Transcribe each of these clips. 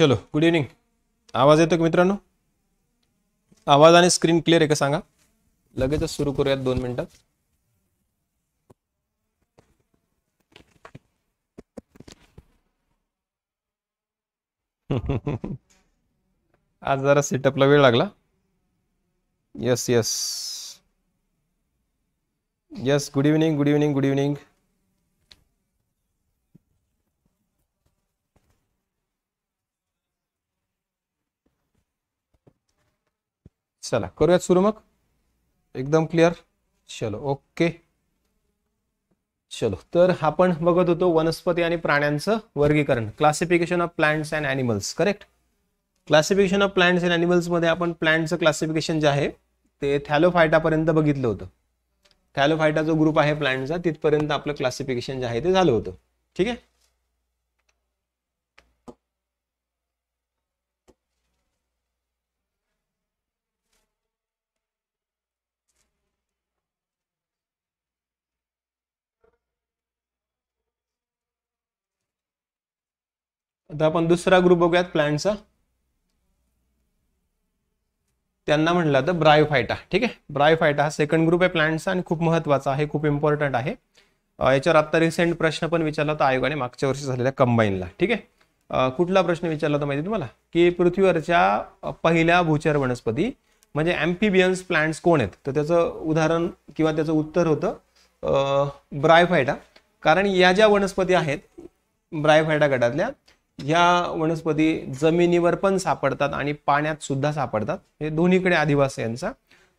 चलो good evening आवाज येतो का मित्रांनो आवाज आणि स्क्रीन क्लिअर आहे का सांगा लगेचच सुरू करूयात दोन मिनटात आज जरा सेटअपला वेळ लागला yes yes yes good evening good evening good evening चला करूयात सुरू मग एकदम क्लिअर चलो ओके चलो तर आपण बघत होतो वनस्पती आणि प्राण्यांचं वर्गीकरण classification of plants and animals correct classification of plants and मध्ये आपण प्लांटचं क्लासिफिकेशन जे आहे ते थॅलोफायटापर्यंत बघितलं होतं थॅलोफायटा जो ग्रुप आहे प्लांटचा तिथपर्यंत आपलं क्लासिफिकेशन जे आहे ते झालं होतं ठीक आहे आता आपण दुसरा ग्रुप बघूयात प्लांटचा त्यांना म्हटलं तर ब्रायोफायटा ठीक आहे ब्रायोफायटा हा सेकंड ग्रुप आहे प्लांटचा आणि खूप महत्वाचा आहे खूप इम्पॉर्टंट आहे याच्यावर आता रिसेंट प्रश्न पण विचारला होता आयोगाने मागच्या वर्षी झालेल्या कंबाईनला ठीक आहे कुठला प्रश्न विचारला होता माहिती तुम्हाला की पृथ्वीवरच्या पहिल्या भूचर वनस्पती म्हणजे अँफिबियन्स प्लांट्स कोण आहेत तर त्याचं उदाहरण किंवा त्याचं उत्तर होतं ब्रायफायटा कारण या ज्या वनस्पती आहेत ब्रायफायटा गटातल्या या वनस्पती जमिनीवर पण सापडतात आणि पाण्यात सुद्धा सापडतात हे दोन्हीकडे आदिवास यांचा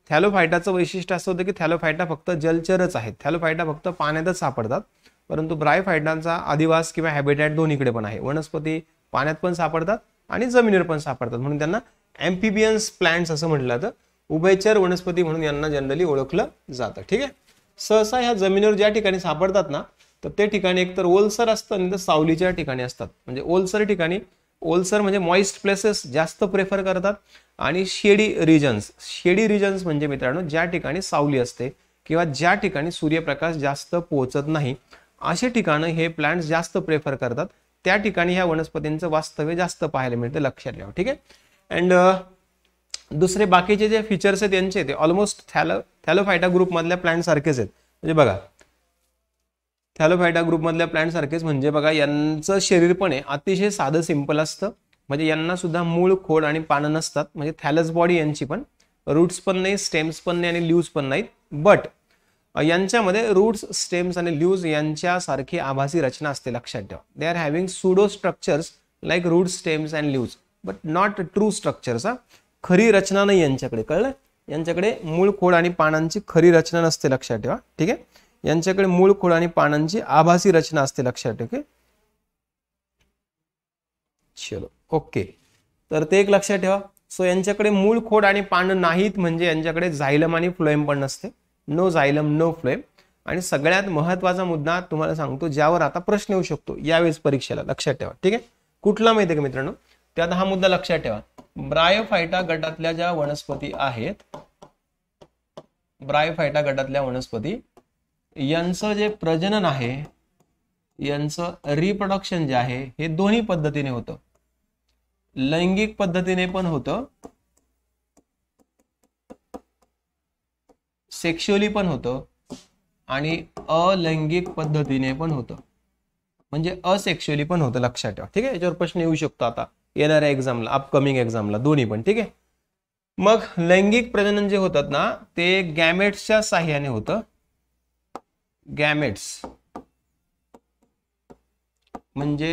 थॅलोफायटाचं वैशिष्ट्य असं होतं की थॅलोफायटा फक्त जलचरच आहेत थॅलोफायटा फक्त पाण्यातच सापडतात परंतु ब्रायफायटांचा आदिवास किंवा हॅबिटॅट दोन्हीकडे पण आहे वनस्पती पाण्यात पण सापडतात आणि जमिनीवर पण सापडतात म्हणून त्यांना एम्फिबियन्स प्लांट्स असं म्हटलं जातं उभयचर वनस्पती म्हणून यांना जनरली ओळखलं जातं ठीक आहे सहसा ह्या जमिनीवर ज्या ठिकाणी सापडतात ना तर ते ठिकाणी एकतर ओलसर असतं आणि तर सावलीच्या ठिकाणी असतात म्हणजे ओलसर ठिकाणी ओलसर म्हणजे मॉइस्ट प्लेसेस जास्त प्रेफर करतात आणि शेडी रिजन्स शेडी रिजन्स म्हणजे मित्रांनो ज्या ठिकाणी सावली असते किंवा ज्या ठिकाणी सूर्यप्रकाश जास्त पोहोचत नाही असे ठिकाणं हे प्लांट्स जास्त प्रेफर करतात त्या ठिकाणी ह्या वनस्पतींचं वास्तव्य जास्त पाहायला मिळतं लक्षात घ्यावं ठीक आहे अँड दुसरे बाकीचे जे फीचर्स आहेत त्यांचे ते ऑलमोस्ट थॅलो थॅलोफायटा ग्रुपमधल्या प्लांट सारखेच आहेत म्हणजे बघा थॅलोफायटा ग्रुपमधल्या सारखेच म्हणजे बघा यांचं शरीर पण आहे अतिशय साधं सिंपल असतं म्हणजे यांना सुद्धा मूळ खोड आणि पानं नसतात म्हणजे थॅलस बॉडी यांची पण रूट्स पण नाही स्टेम्स पण नाही आणि ल्यूज पण नाहीत बट यांच्यामध्ये रूट्स स्टेम्स आणि ल्यूज यांच्यासारखी आभासी रचना असते लक्षात ठेवा they are having pseudo structures like root stems and leaves but not true structures हा खरी रचना नाही यांच्याकडे कळलं यांच्याकडे मूळ खोड आणि पानांची खरी रचना नसते लक्षात ठेवा ठीक आहे यांच्याकडे मूळ खोड आणि पानांची आभासी रचना असते लक्षात ठेव चलो ओके तर ते एक लक्षात ठेवा सो यांच्याकडे मूळ खोड आणि पान नाहीत म्हणजे यांच्याकडे झायलम आणि फ्लोएम पण नसते नो झायलम नो फ्लोएम आणि सगळ्यात महत्वाचा मुद्दा तुम्हाला सांगतो ज्यावर आता प्रश्न येऊ शकतो यावेळेस परीक्षेला लक्षात ठेवा ठीक आहे कुठला माहिती का मित्रांनो त्यात हा मुद्दा लक्षात ठेवा ब्रायोफायटा गटातल्या ज्या वनस्पती आहेत ब्रायोफायटा गटातल्या वनस्पती यांचं जे प्रजनन आहे यांचं रिप्रोडक्शन जे आहे हे दोन्ही पद्धतीने होतं लैंगिक पद्धतीने पण होतं सेक्शुअली पण होतं आणि अलैंगिक पद्धतीने पण होतं म्हणजे असेक्शुअली पण होतं लक्षात ठेवा ठीक आहे याच्यावर प्रश्न येऊ शकतो आता येणाऱ्या एक्झामला अपकमिंग एक्झामला दोन्ही पण ठीक आहे मग लैंगिक प्रजनन जे होतात ना ते गॅमेट्सच्या साह्याने होतं गॅमेट्स म्हणजे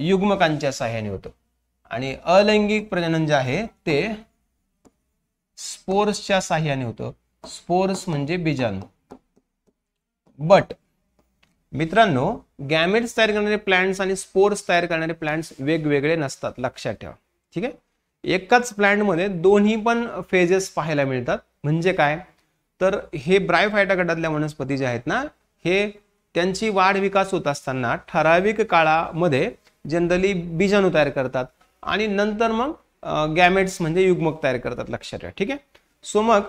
युग्मकांच्या सहाय्याने होतं आणि अलैंगिक प्रजनन जे आहे ते स्पोर्सच्या साह्याने होतं स्पोर्स म्हणजे बीजाणू बट मित्रांनो गॅमेट्स तयार करणारे प्लांट्स आणि स्पोर्स तयार करणारे प्लांट्स वेगवेगळे नसतात लक्षात ठेवा ठीक आहे एकाच प्लांटमध्ये दोन्ही पण फेजेस पाहायला मिळतात म्हणजे काय तर हे ब्रायफायटा गटातल्या वनस्पती ज्या आहेत ना हे त्यांची वाढ विकास होत असताना ठराविक काळामध्ये जनरली बीजाणू तयार करतात आणि नंतर मग गॅमेट्स म्हणजे युग्मक तयार करतात लक्षात घ्या ठीक आहे सो मग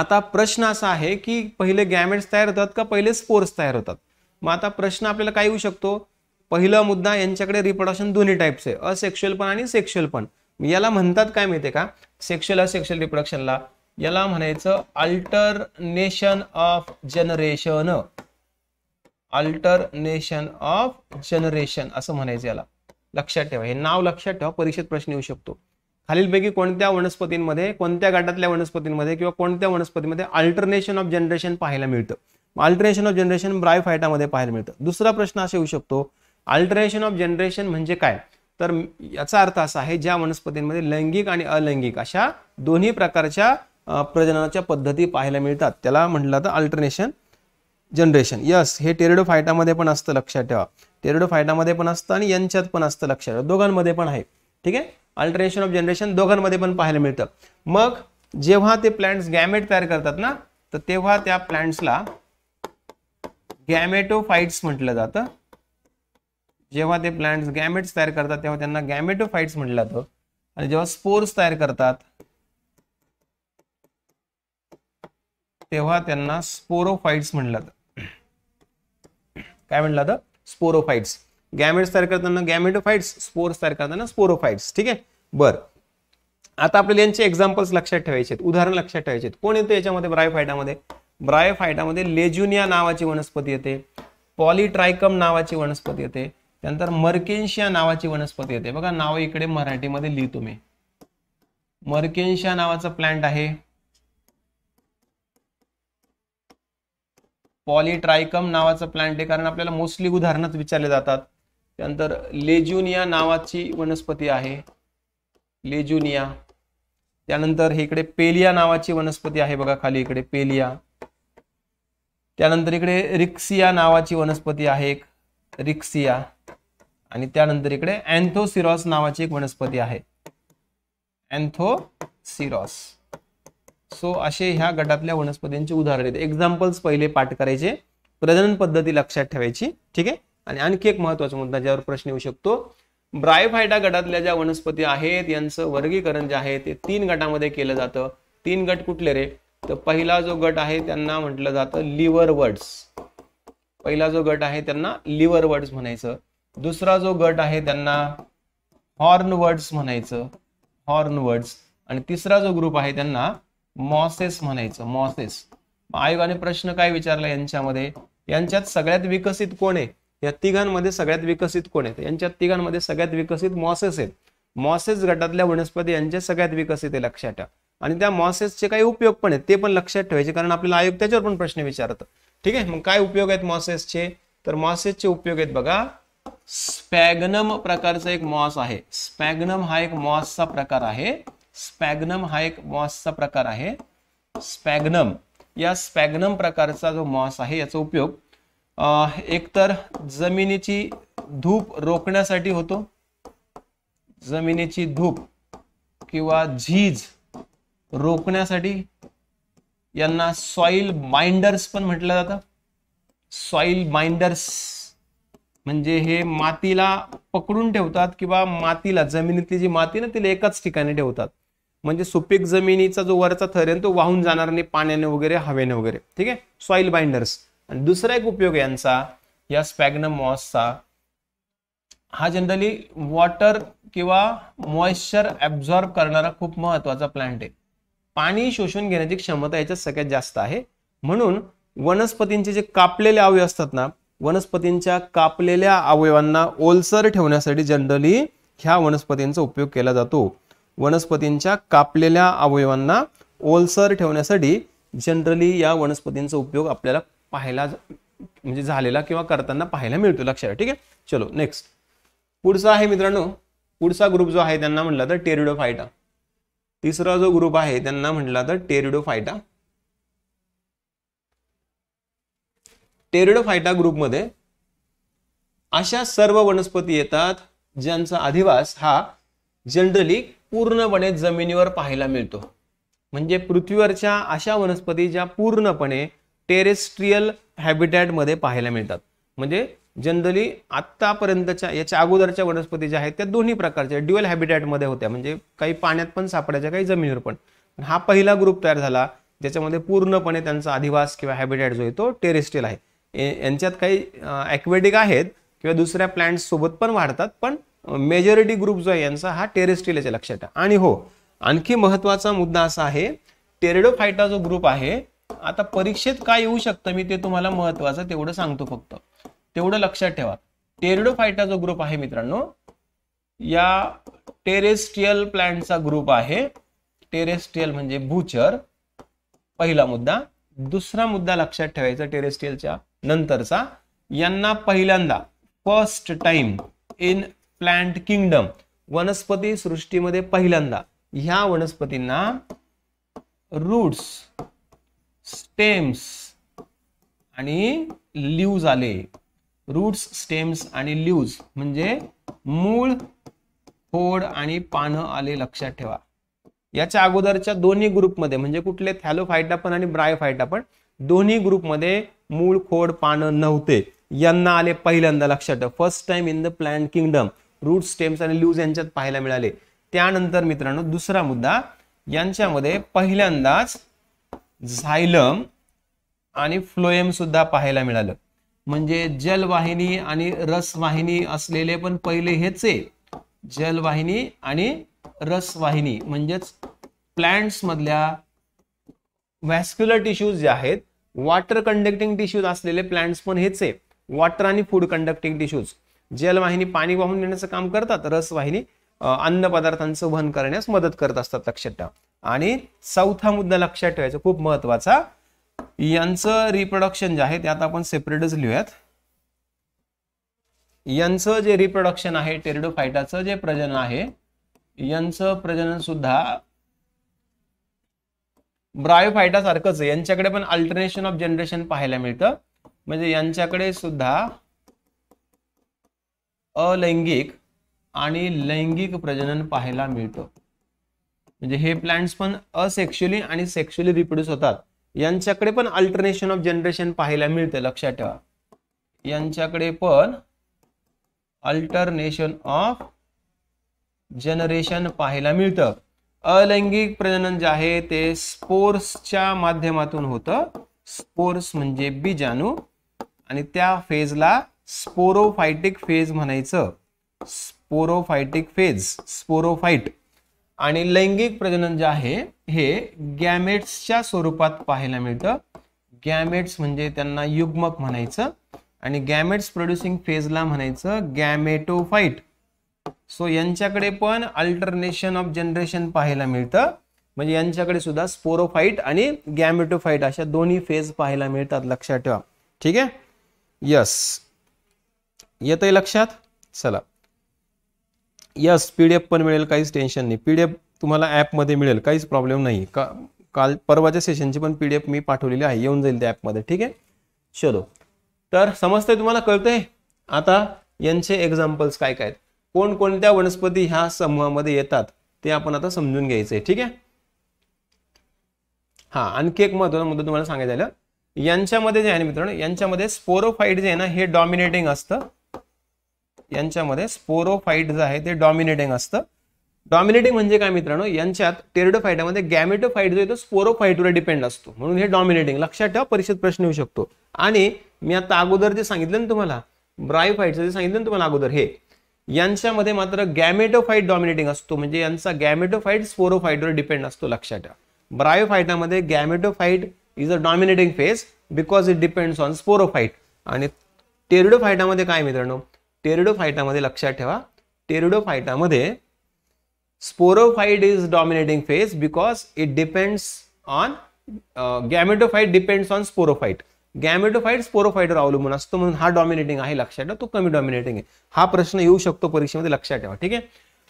आता प्रश्न असा आहे की पहिले गॅमेट्स तयार होतात का पहिले स्पोर्स तयार होतात मग आता प्रश्न आपल्याला काय येऊ शकतो पहिला मुद्दा यांच्याकडे रिप्रोडक्शन दोन्ही आहे असेक्शुअल पण आणि सेक्शुअल पण याला म्हणतात काय माहितीये का सेक्शुअल असेक्शुअल रिप्रोडक्शनला याला म्हणायचं alternation of generation alternation of generation असं म्हणायचं याला लक्षात ठेवा हे नाव लक्षात ठेवा परीक्षेत प्रश्न येऊ शकतो खालीलपैकी कोणत्या वनस्पतींमध्ये कोणत्या गटातल्या वनस्पतींमध्ये किंवा कोणत्या वनस्पतीमध्ये अल्टरनेशन ऑफ जनरेशन पाहायला मिळतं अल्टरनेशन ऑफ जनरेशन ब्रायफायटामध्ये पाहायला मिळतं दुसरा प्रश्न असा येऊ शकतो अल्टरनेशन ऑफ जनरेशन म्हणजे काय तर याचा अर्थ असा आहे ज्या वनस्पतींमध्ये लैंगिक आणि अलैंगिक अशा दोन्ही प्रकारच्या प्रजननाच्या पद्धती पाहायला मिळतात त्याला म्हटलं तर अल्टरनेशन जनरेशन यस हे टेरेडो फायटामध्ये पण असतं लक्षात ठेवा टेरेडो फायटामध्ये पण असतं आणि यांच्यात पण असतं लक्षात ठेवा दोघांमध्ये पण आहे ठीक आहे अल्टरनेशन ऑफ जनरेशन दोघांमध्ये पण पाहायला मिळतं मग जेव्हा ते प्लांट्स गॅमेट तयार करतात ना तर तेव्हा त्या प्लांट्सला फाईट्स म्हटलं जातं जेव्हा ते प्लांट्स गॅमेट्स तयार करतात तेव्हा त्यांना गॅमेटो फाईट्स म्हटलं जातं आणि जेव्हा स्पोर्स तयार करतात तेव्हा त्यांना स्पोरोफाईट्स म्हणलं काय म्हणलं जातं स्पोरोफाईट्स गॅमेट्स तयार करताना गॅमेटोफाइट्स स्पोर्स तयार करताना स्पोरोफाईट्स ठीक आहे बर आता आपल्याला यांचे एक्झाम्पल्स लक्षात ठेवायचे आहेत उदाहरण लक्षात ठेवायचे कोण येतं याच्यामध्ये ब्रायफायटामध्ये ब्रायफायटामध्ये लेजुनिया नावाची वनस्पती येते पॉलिट्रायकम नावाची वनस्पती येते त्यानंतर मर्केन्शिया नावाची वनस्पती येते बघा नाव इकडे मराठीमध्ये लिहितो मी मर्केन्शिया नावाचा प्लांट आहे पॉलिट्रायकम नावाचं प्लांट आहे कारण आपल्याला मोस्टली उदाहरणात विचारले जातात त्यानंतर लेजुनिया नावाची वनस्पती आहे लेजुनिया त्यानंतर हे इकडे पेलिया नावाची वनस्पती आहे बघा खाली इकडे पेलिया त्यानंतर इकडे रिक्सिया नावाची वनस्पती आहे एक रिक्सिया आणि त्यानंतर इकडे अँथोसिरॉस नावाची एक वनस्पती आहे अँथोसिरॉस सो असे ह्या गटातल्या वनस्पतींची उदाहरण आहेत एक्झाम्पल्स पहिले पाठ करायचे प्रजनन पद्धती लक्षात ठेवायची ठीक आहे आणि आणखी एक महत्वाचा मुद्दा ज्यावर प्रश्न येऊ शकतो ब्रायफायटा गटातल्या ज्या वनस्पती आहेत यांचं वर्गीकरण जे आहे ते तीन गटामध्ये केलं जातं तीन गट कुठले रे तर पहिला जो गट आहे त्यांना म्हटलं जातं लिव्हर वर्ड्स पहिला जो गट आहे त्यांना लिव्हर वर्ड्स म्हणायचं दुसरा जो गट आहे त्यांना हॉर्न वर्ड्स म्हणायचं हॉर्न वर्ड्स आणि तिसरा जो ग्रुप आहे त्यांना मॉसेस म्हणायचं मॉसेस आयोगाने प्रश्न काय विचारला यांच्यामध्ये यांच्यात सगळ्यात विकसित कोण आहे या तिघांमध्ये सगळ्यात विकसित कोण आहेत यांच्यात तिघांमध्ये सगळ्यात विकसित मॉसेस आहेत मॉसेस गटातल्या वनस्पती यांच्या सगळ्यात विकसित आहे लक्षात ठेवा आणि त्या मॉसेसचे काही उपयोग पण आहेत ते पण लक्षात ठेवायचे कारण आपल्याला आयोग त्याच्यावर पण प्रश्न विचारतं ठीक आहे मग काय उपयोग आहेत मॉसेसचे तर मॉसेसचे उपयोग आहेत बघा स्पॅगनम प्रकारचा एक मॉस आहे स्पॅगनम हा एक मॉसचा प्रकार आहे स्पॅग्नम हा एक मॉसचा प्रकार आहे स्पॅग्नम या स्पॅग्नम प्रकारचा जो मॉस आहे याचा उपयोग एकतर जमिनीची धूप रोखण्यासाठी होतो जमिनीची धूप किंवा झीज रोखण्यासाठी यांना सॉइल माइंडर्स पण म्हटलं जातं सॉइल माइंडर्स म्हणजे हे मातीला पकडून ठेवतात किंवा मातीला जमिनीतली जी माती ना तिला एकाच ठिकाणी ठेवतात म्हणजे सुपीक जमिनीचा जो वरचा थर आहे तो वाहून जाणार नाही पाण्याने वगैरे हवेने वगैरे ठीक आहे सॉइल बाइंडर्स आणि दुसरा एक उपयोग यांचा या स्पॅग्नम मॉसचा हा जनरली वॉटर किंवा मॉइश्चर ऍब्झॉर्ब करणारा खूप महत्वाचा प्लांट आहे पाणी शोषून घेण्याची क्षमता याच्यात सगळ्यात जास्त आहे म्हणून वनस्पतींचे जे कापलेले अवयव असतात ना वनस्पतींच्या कापलेल्या अवयवांना ओलसर ठेवण्यासाठी जनरली ह्या वनस्पतींचा उपयोग केला जातो वनस्पतींच्या कापलेल्या अवयवांना ओलसर ठेवण्यासाठी जनरली या वनस्पतींचा उपयोग आपल्याला पाहायला म्हणजे झालेला किंवा करताना पाहायला मिळतो लक्षात ठीक आहे चलो नेक्स्ट पुढचा आहे मित्रांनो पुढचा ग्रुप जो आहे त्यांना म्हटला तर टेरिडोफायटा तिसरा जो ग्रुप आहे त्यांना म्हटला तर टेरिडोफायटा टेरिडोफायटा ग्रुपमध्ये अशा सर्व वनस्पती येतात ज्यांचा अधिवास हा जनरली पूर्णपणे जमिनीवर पाहायला मिळतो म्हणजे पृथ्वीवरच्या अशा वनस्पती ज्या पूर्णपणे टेरेस्ट्रियल हॅबिटॅटमध्ये पाहायला मिळतात म्हणजे जनरली आत्तापर्यंतच्या याच्या अगोदरच्या वनस्पती ज्या आहेत त्या दोन्ही प्रकारच्या ड्युअल हॅबिटॅटमध्ये होत्या म्हणजे काही पाण्यात पण सापडायच्या काही जमिनीवर पण हा पहिला ग्रुप तयार झाला ज्याच्यामध्ये पूर्णपणे त्यांचा अधिवास किंवा हॅबिटॅट जो आहे तो टेरेस्ट्रियल आहे यांच्यात काही ॲक्वेटिक आहेत किंवा दुसऱ्या प्लांट्स सोबत पण वाढतात पण मेजॉरिटी ग्रुप जो आहे यांचा हा टेरेस्ट्रियलच्या लक्षात आणि हो आणखी महत्वाचा मुद्दा असा आहे टेरेडोफायटा जो ग्रुप आहे आता परीक्षेत काय येऊ शकतं मी ते तुम्हाला महत्वाचं तेवढं सांगतो फक्त तेवढं लक्षात ठेवा टेरेडोफायटा जो ग्रुप आहे मित्रांनो या टेरेस्ट्रियल प्लॅन्टचा ग्रुप आहे टेरेस्ट्रियल म्हणजे भूचर पहिला मुद्दा दुसरा मुद्दा लक्षात ठेवायचा टेरेस्ट्रियलच्या नंतरचा यांना पहिल्यांदा first time in plant kingdom वनस्पती सृष्टीमध्ये पहिल्यांदा ह्या वनस्पतींना रूट्स स्टेम्स आणि लिव्ज आले रूट्स स्टेम्स आणि ल्यूज म्हणजे मूळ खोड आणि पानं आले लक्षात ठेवा याच्या अगोदरच्या दोन्ही ग्रुपमध्ये म्हणजे कुठले थॅलोफायटा पण आणि ब्रायोफायटा पण दोन्ही ग्रुपमध्ये मूळ खोड पानं नव्हते यांना आले पहिल्यांदा लक्षात ठेवा first time in the plant kingdom root stems आणि लूज यांच्यात पाहायला मिळाले त्यानंतर मित्रांनो दुसरा मुद्दा यांच्यामध्ये पहिल्यांदाच झायलम आणि फ्लोएम सुद्धा पाहायला मिळालं म्हणजे जलवाहिनी आणि रसवाहिनी असलेले पण पहिले हेच आहे जलवाहिनी आणि रसवाहिनी म्हणजेच प्लांट्स मधल्या व्हॅस्क्युलर टिश्यूज जे आहेत वॉटर कंडक्टिंग टिश्यूज असलेले प्लांट्स पण हेच आहे वॉटर आणि फूड कंडक्टिंग टिश्यूज जलवाहिनी पाणी वाहून नेण्याचं काम करतात रसवाहिनी अन्न पदार्थांचं वहन करण्यास मदत करत असतात लक्षात ठेवा आणि चौथा मुद्दा लक्षात ठेवायचा खूप महत्वाचा यांचं रिप्रोडक्शन जे आहे ते आता आपण सेपरेटच लिहूयात यांचं जे रिप्रोडक्शन आहे फायटाचं जे प्रजनन आहे यांचं प्रजनन सुद्धा ब्रायोफायटा सारखंच यांच्याकडे पण अल्टरनेशन ऑफ जनरेशन पाहायला मिळतं म्हणजे यांच्याकडे सुद्धा अलैंगिक आणि लैंगिक प्रजनन पाहायला मिळतं म्हणजे हे प्लांट्स पण असेक्शुअली आणि सेक्शुअली रिप्रोड्यूस होतात यांच्याकडे पण अल्टरनेशन ऑफ जनरेशन पाहायला मिळते लक्षात ठेवा यांच्याकडे पण अल्टरनेशन ऑफ जनरेशन पाहायला मिळतं अलैंगिक प्रजनन जे आहे ते स्पोर्सच्या माध्यमातून होतं स्पोर्स म्हणजे बीजाणू आणि त्या फेजला स्पोरोफायटिक फेज म्हणायचं स्पोरोफायटिक फेज स्पोरोफाईट आणि लैंगिक प्रजनन जे आहे हे गॅमेट्सच्या स्वरूपात पाहायला मिळतं गॅमेट्स म्हणजे त्यांना युग्मक म्हणायचं आणि गॅमेट्स प्रोड्युसिंग फेजला म्हणायचं गॅमेटोफाईट सो यांच्याकडे पण अल्टरनेशन ऑफ जनरेशन पाहायला मिळतं म्हणजे यांच्याकडे सुद्धा स्पोरोफाईट आणि गॅमेटोफाईट अशा दोन्ही फेज पाहायला मिळतात लक्षात ठेवा ठीक आहे यस येतय लक्षात चला यस पी डी एफ पण मिळेल काहीच टेन्शन नाही पी डी एफ तुम्हाला ॲपमध्ये मिळेल काहीच प्रॉब्लेम नाही का काल परवाच्या सेशनची पण पी डी एफ मी पाठवलेली आहे येऊन जाईल त्या ॲपमध्ये ठीक आहे चलो तर समजतंय तुम्हाला कळतंय आता यांचे एक्झाम्पल्स काय काय कोणकोणत्या वनस्पती ह्या समूहामध्ये येतात ते आपण आता समजून घ्यायचंय ठीक आहे हा आणखी एक महत्वाचा मुद्दा तुम्हाला सांगायचं यांच्यामध्ये जे आहे मित्रांनो यांच्यामध्ये स्पोरोफाईट जे आहे ना हे डॉमिनेटिंग असतं यांच्यामध्ये स्पोरोफाईट जे आहे ते डॉमिनेटिंग असतं डॉमिनेटिंग म्हणजे काय मित्रांनो यांच्यात टेरडोफाईटामध्ये गॅमेटोफाईट जो आहे तो स्पोरोफाईटवर डिपेंड असतो म्हणून हे डॉमिनेटिंग लक्षात ठेवा परीक्षेत प्रश्न येऊ शकतो आणि मी आता अगोदर जे सांगितलं ना तुम्हाला ब्रायोफाईटचं जे सांगितलं ना तुम्हाला अगोदर हे यांच्यामध्ये मात्र गॅमेटोफाईट डॉमिनेटिंग असतो म्हणजे यांचा गॅमेटोफाईट स्पोरोफाईटवर डिपेंड असतो लक्षात ठेवा ब्रायोफाईटामध्ये gametophyte is a dominating phase because it depends on sporophyte आणि टेरिडोफायटामध्ये काय मित्रांनो टेरिडोफायटामध्ये लक्षात ठेवा टेरिडोफायटामध्ये sporophyte is dominating phase because it depends on gametophyte depends on sporophyte gametophyte स्पोरोफाईटवर अवलंबून असतो म्हणून हा डॉमिनेटिंग आहे लक्षात ठेवा तो कमी डॉमिनेटिंग आहे हा प्रश्न येऊ शकतो परीक्षेमध्ये लक्षात ठेवा ठीक आहे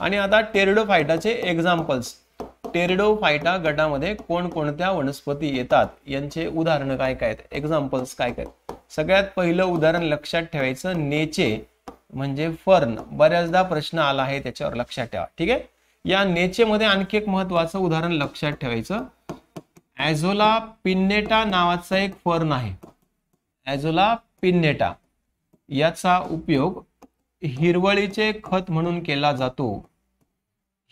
आणि आता टेरिडोफायटाचे एक्झाम्पल्स टेरिडोफायटा गटामध्ये कोणकोणत्या वनस्पती येतात यांचे उदाहरणं काय काय एक्झाम्पल्स काय काय सगळ्यात पहिलं उदाहरण लक्षात ठेवायचं नेचे म्हणजे फर्न बऱ्याचदा प्रश्न आला आहे त्याच्यावर लक्षात ठेवा ठीक आहे या नेचेमध्ये आणखी एक महत्वाचं उदाहरण लक्षात ठेवायचं ऍझोला पिन्नेटा नावाचा एक फर्न आहे ऍझोला पिन्नेटा याचा उपयोग हिरवळीचे खत म्हणून केला जातो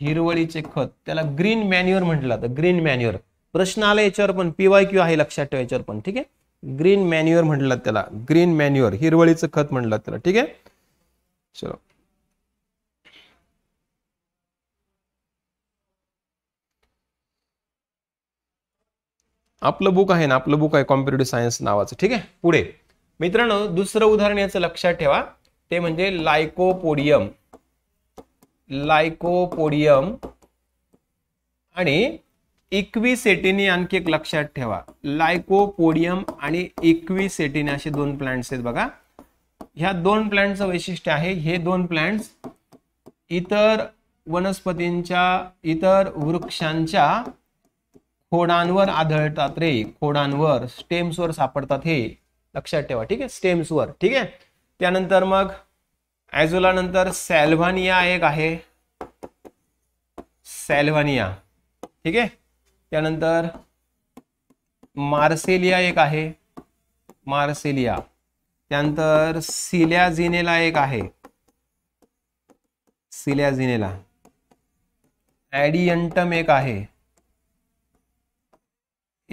हिरवळीचे खत त्याला ग्रीन मॅन्युअर म्हटलं जातं ग्रीन मॅन्युअर प्रश्न आला याच्यावर पण पीवाय क्यू आहे लक्षात ठेवा याच्यावर पण ठीक आहे ग्रीन मॅन्युअर म्हटलं त्याला ग्रीन मॅन्युअर हिरवळीचं खत म्हटलं त्याला ठीक आहे चलो आपलं बुक आहे ना आपलं बुक आहे कॉम्प्युटर सायन्स नावाचं ठीक आहे पुढे मित्रांनो दुसरं उदाहरण याचं लक्षात ठेवा ते म्हणजे लायकोपोडियम लायकोपोडियम आणि इक्विसेटिनी आणखी एक लक्षात ठेवा लायकोपोडियम आणि इक्विसेटिनी असे दोन प्लांट्स आहेत बघा ह्या दोन प्लांटचं वैशिष्ट्य आहे हे दोन प्लांट्स इतर वनस्पतींच्या इतर वृक्षांच्या खोडांवर आढळतात रे खोडांवर स्टेम्सवर सापडतात हे लक्षात ठेवा ठीक आहे स्टेम्सवर ठीक आहे त्यानंतर मग ॲझोला नंतर सॅल्व्हानिया एक आहे सॅल्व्हानिया ठीक आहे त्यानंतर मार्सेलिया एक आहे मार्सेलिया त्यानंतर सिलॅझिनेला एक आहे सिलॅझिनेला ॲडियंटम एक आहे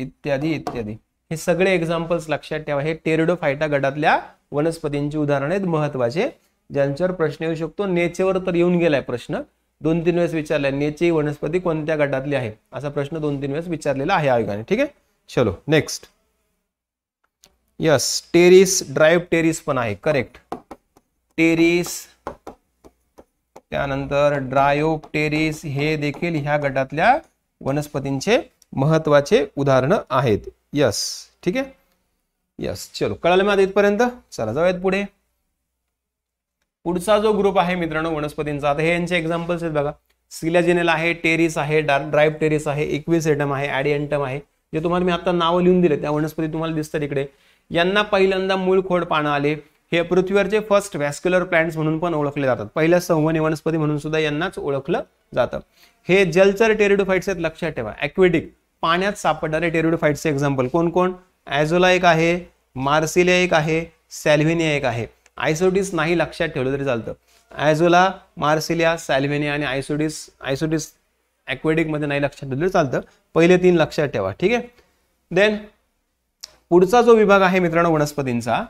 इत्यादी इत्यादी हे सगळे एक्झाम्पल्स लक्षात ठेवा हे टेरिडोफायटा गटातल्या वनस्पतींची उदाहरण आहेत महत्वाचे ज्यांच्यावर प्रश्न येऊ शकतो नेचेवर तर येऊन गेलाय प्रश्न दोन तीन वेळेस विचारलाय नेचे वनस्पती कोणत्या गटातली आहे असा प्रश्न दोन तीन वेळेस विचारलेला आहे आयोगाने ठीक आहे चलो next yes Pteris Dryopteris पण आहे करेक्ट टेरिस त्यानंतर ड्रायो टेरिस हे देखील ह्या गटातल्या वनस्पतींचे महत्वाचे उदाहरण आहेत यस ठीक आहे यस चलो कळालं मग इथपर्यंत चला जाऊयात पुढे पुढचा जो ग्रुप आहे मित्रांनो वनस्पतींचा आता हे यांचे एक्झाम्पल्स आहेत बघा सिलाजिनेल आहे टेरिस आहे ड्राईव्ह टेरिस आहे एटम आहे ॲडिएंटम आहे जे तुम्हाला मी आता नाव लिहून दिले त्या वनस्पती तुम्हाला दिसतात इकडे यांना पहिल्यांदा मूळ खोड पानं आले हे पृथ्वीवरचे फर्स्ट व्हॅस्क्युलर प्लांट्स म्हणून पण ओळखले जातात पहिल्या संवनी वनस्पती म्हणून सुद्धा यांनाच ओळखलं जातं हे जलचर टेरिडोफाईट्स आहेत लक्षात ठेवा ऍक्वेटिक पाण्यात सापडणारे टेरिडोफाईटचे एक्झाम्पल कोण कोण ॲझोला एक आहे मार्सिलिया एक आहे सॅल्व्हेनिया एक आहे आयसोडिस नाही लक्षात ठेवलं तरी चालतं ऍझोला मार्सिलिया सॅल्व्हेनिया आणि आयसोडिस आयसोडिस मध्ये नाही लक्षात ठेवलं तरी चालतं पहिले तीन लक्षात ठेवा ठीक आहे देन पुढचा जो विभाग आहे मित्रांनो वनस्पतींचा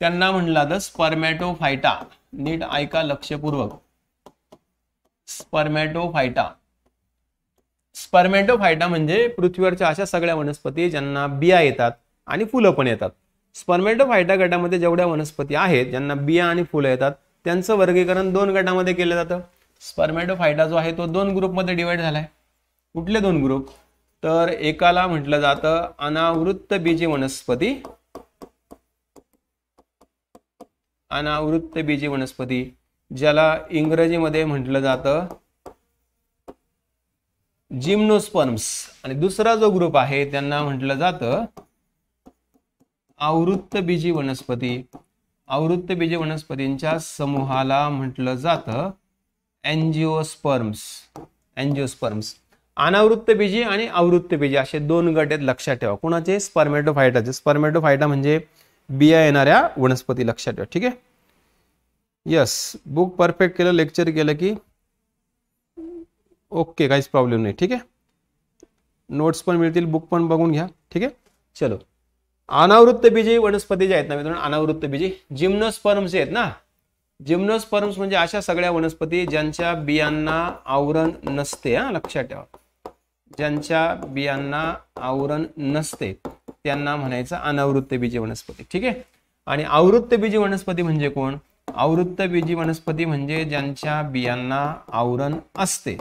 त्यांना म्हणला तर स्पर्मॅटोफायटा नीट ऐका लक्षपूर्वक स्पर्मॅटोफायटा फायटा म्हणजे पृथ्वीवरच्या अशा सगळ्या वनस्पती ज्यांना बिया येतात आणि फुलं पण येतात फायटा गटामध्ये जेवढ्या वनस्पती आहेत ज्यांना बिया आणि फुलं येतात त्यांचं वर्गीकरण दोन गटामध्ये केलं जातं फायटा जो आहे तो दोन ग्रुपमध्ये डिवाइड झालाय कुठले दोन ग्रुप तर एकाला म्हटलं जातं अनावृत्त बीजी वनस्पती अनावृत्त बीजी वनस्पती ज्याला इंग्रजीमध्ये म्हटलं जातं जिम्नोस्पर्म्स आणि दुसरा जो ग्रुप आहे त्यांना म्हटलं जातं आवृत्त बीजी वनस्पती आवृत्त बीजी वनस्पतींच्या समूहाला म्हटलं जातं एनजीओस्पर्म्स एनजिओस्पर्म्स अनावृत्त बीजी आणि आवृत्त बीजी असे दोन गट आहेत लक्षात ठेवा फायटाचे स्पर्मेटो फायटा म्हणजे बिया येणाऱ्या वनस्पती लक्षात ठेवा ठीक आहे यस बुक परफेक्ट केलं लेक्चर केलं की ओके काहीच प्रॉब्लेम नाही ठीक आहे नोट्स पण मिळतील बुक पण बघून घ्या ठीक आहे चलो अनावृत्त बीजी वनस्पती जे आहेत ना मित्रांनो अनावृत्त बीजी जिम्नोस्पर्म्स आहेत ना जिम्नोस्पर्म्स म्हणजे अशा सगळ्या वनस्पती ज्यांच्या बियांना आवरण नसते हा लक्षात ठेवा ज्यांच्या बियांना आवरण नसते त्यांना म्हणायचं अनावृत्त बीजी वनस्पती ठीक आहे आणि आवृत्त बीजी वनस्पती म्हणजे कोण आवृत्त बीजी वनस्पती म्हणजे ज्यांच्या बियांना आवरण असते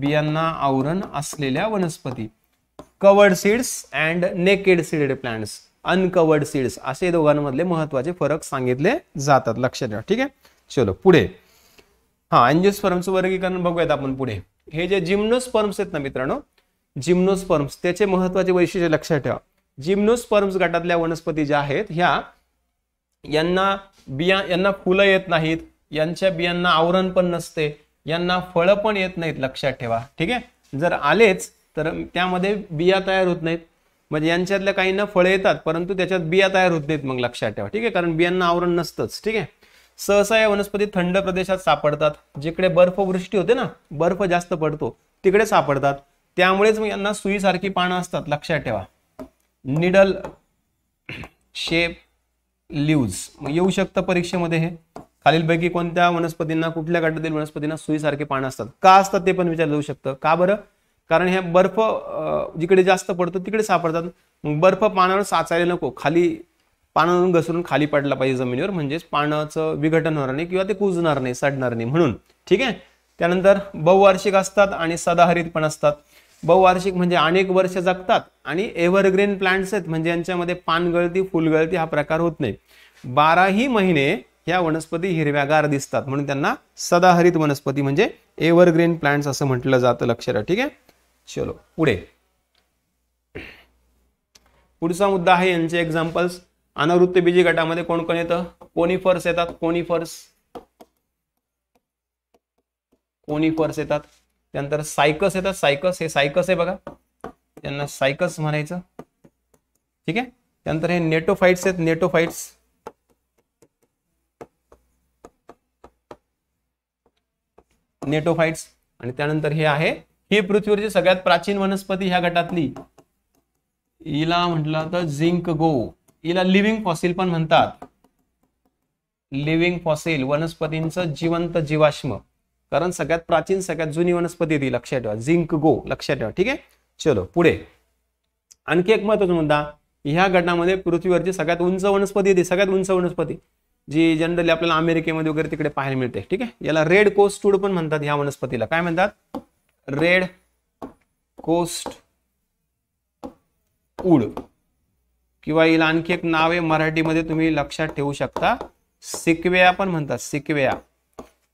बियांना आवरण असलेल्या वनस्पती covered seeds and naked seeded plants uncovered seeds असे दोघांमधले महत्वाचे फरक सांगितले जातात लक्षात ठेवा ठीक आहे चलो पुढे हा अँजिओस्पर्मचं वर्गीकरण बघूयात आपण पुढे हे जे जिम्नोस्पर्म्स आहेत ना मित्रांनो जिम्नोस्पर्म्स त्याचे महत्वाचे वैशिष्ट्य लक्षात ठेवा जिम्नोस्पर्म्स गटातल्या वनस्पती ज्या आहेत ह्या यांना बिया यांना फुलं येत नाहीत यांच्या बियांना आवरण पण नसते यांना फळं पण येत नाहीत लक्षात ठेवा ठीक आहे जर आलेच तर त्यामध्ये बिया तयार होत नाहीत म्हणजे यांच्यातल्या काहींना फळं येतात परंतु त्याच्यात बिया तयार होत नाहीत मग लक्षात ठेवा ठीक आहे कारण बियांना आवरण नसतंच ठीक आहे सहसा या वनस्पती थंड प्रदेशात सापडतात जिकडे बर्फवृष्टी होते ना बर्फ जास्त पडतो तिकडे सापडतात त्यामुळेच मग यांना सुईसारखी पानं असतात लक्षात ठेवा निडल शेप लिव्ज मग येऊ शकतं परीक्षेमध्ये हे खालीलपैकी कोणत्या वनस्पतींना कुठल्या गटातील वनस्पतींना सुईसारखी पानं असतात का असतात ते पण विचारलं जाऊ शकतं का बरं कारण हे बर्फ जिकडे जास्त पडतो तिकडे सापडतात बर्फ पानावर साचायला नको खाली पानावरून घसरून खाली पडला पाहिजे जमिनीवर म्हणजेच पानाचं विघटन होणार नाही किंवा ते कुजणार नाही सडणार नाही म्हणून ठीक आहे त्यानंतर बहुवार्षिक असतात आणि सदाहरित पण असतात बहुवार्षिक म्हणजे अनेक वर्ष जगतात आणि एव्हरग्रीन प्लांट्स आहेत म्हणजे यांच्यामध्ये पानगळती फुलगळती हा प्रकार होत नाही बाराही महिने ह्या वनस्पती हिरव्यागार दिसतात म्हणून त्यांना सदाहरित वनस्पती म्हणजे एव्हरग्रीन प्लांट्स असं म्हटलं जातं लक्षात ठीक आहे चलो पुढे पुढचा मुद्दा आहे यांचे एक्झाम्पल्स अनावृत्त बीजी गटामध्ये कोण कोण येतं कोनिफर्स येतात कोनिफर्स कोनिफर्स येतात त्यानंतर सायकस येतात सायकस हे सायकस आहे बघा त्यांना सायकस म्हणायचं ठीक आहे त्यानंतर हे नेटोफाईट्स आहेत नेटोफाईट्स नेटोफाईट्स आणि त्यानंतर हे आहे ही पृथ्वीवरची सगळ्यात प्राचीन वनस्पती ह्या गटातली हिला म्हटलं तर झिंक गो याला लिव्हिंग फॉसिल पण म्हणतात लिव्हिंग फॉसिल वनस्पतींचं जिवंत जीवाश्म कारण सगळ्यात प्राचीन सगळ्यात जुनी वनस्पती ती लक्षात ठेवा झिंक गो लक्षात ठेवा ठीक आहे चलो पुढे आणखी एक महत्वाचा मुद्दा ह्या गटामध्ये पृथ्वीवरची सगळ्यात उंच वनस्पती येते सगळ्यात उंच वनस्पती जी जनरली आपल्याला अमेरिकेमध्ये वगैरे तिकडे पाहायला मिळते ठीक आहे याला रेड कोस्ट कोस्टूड पण म्हणतात ह्या वनस्पतीला काय म्हणतात रेड कोस्ट उड किंवा हिला आणखी एक नाव आहे मराठीमध्ये तुम्ही लक्षात ठेवू शकता सिकवेया पण म्हणतात सिकवेया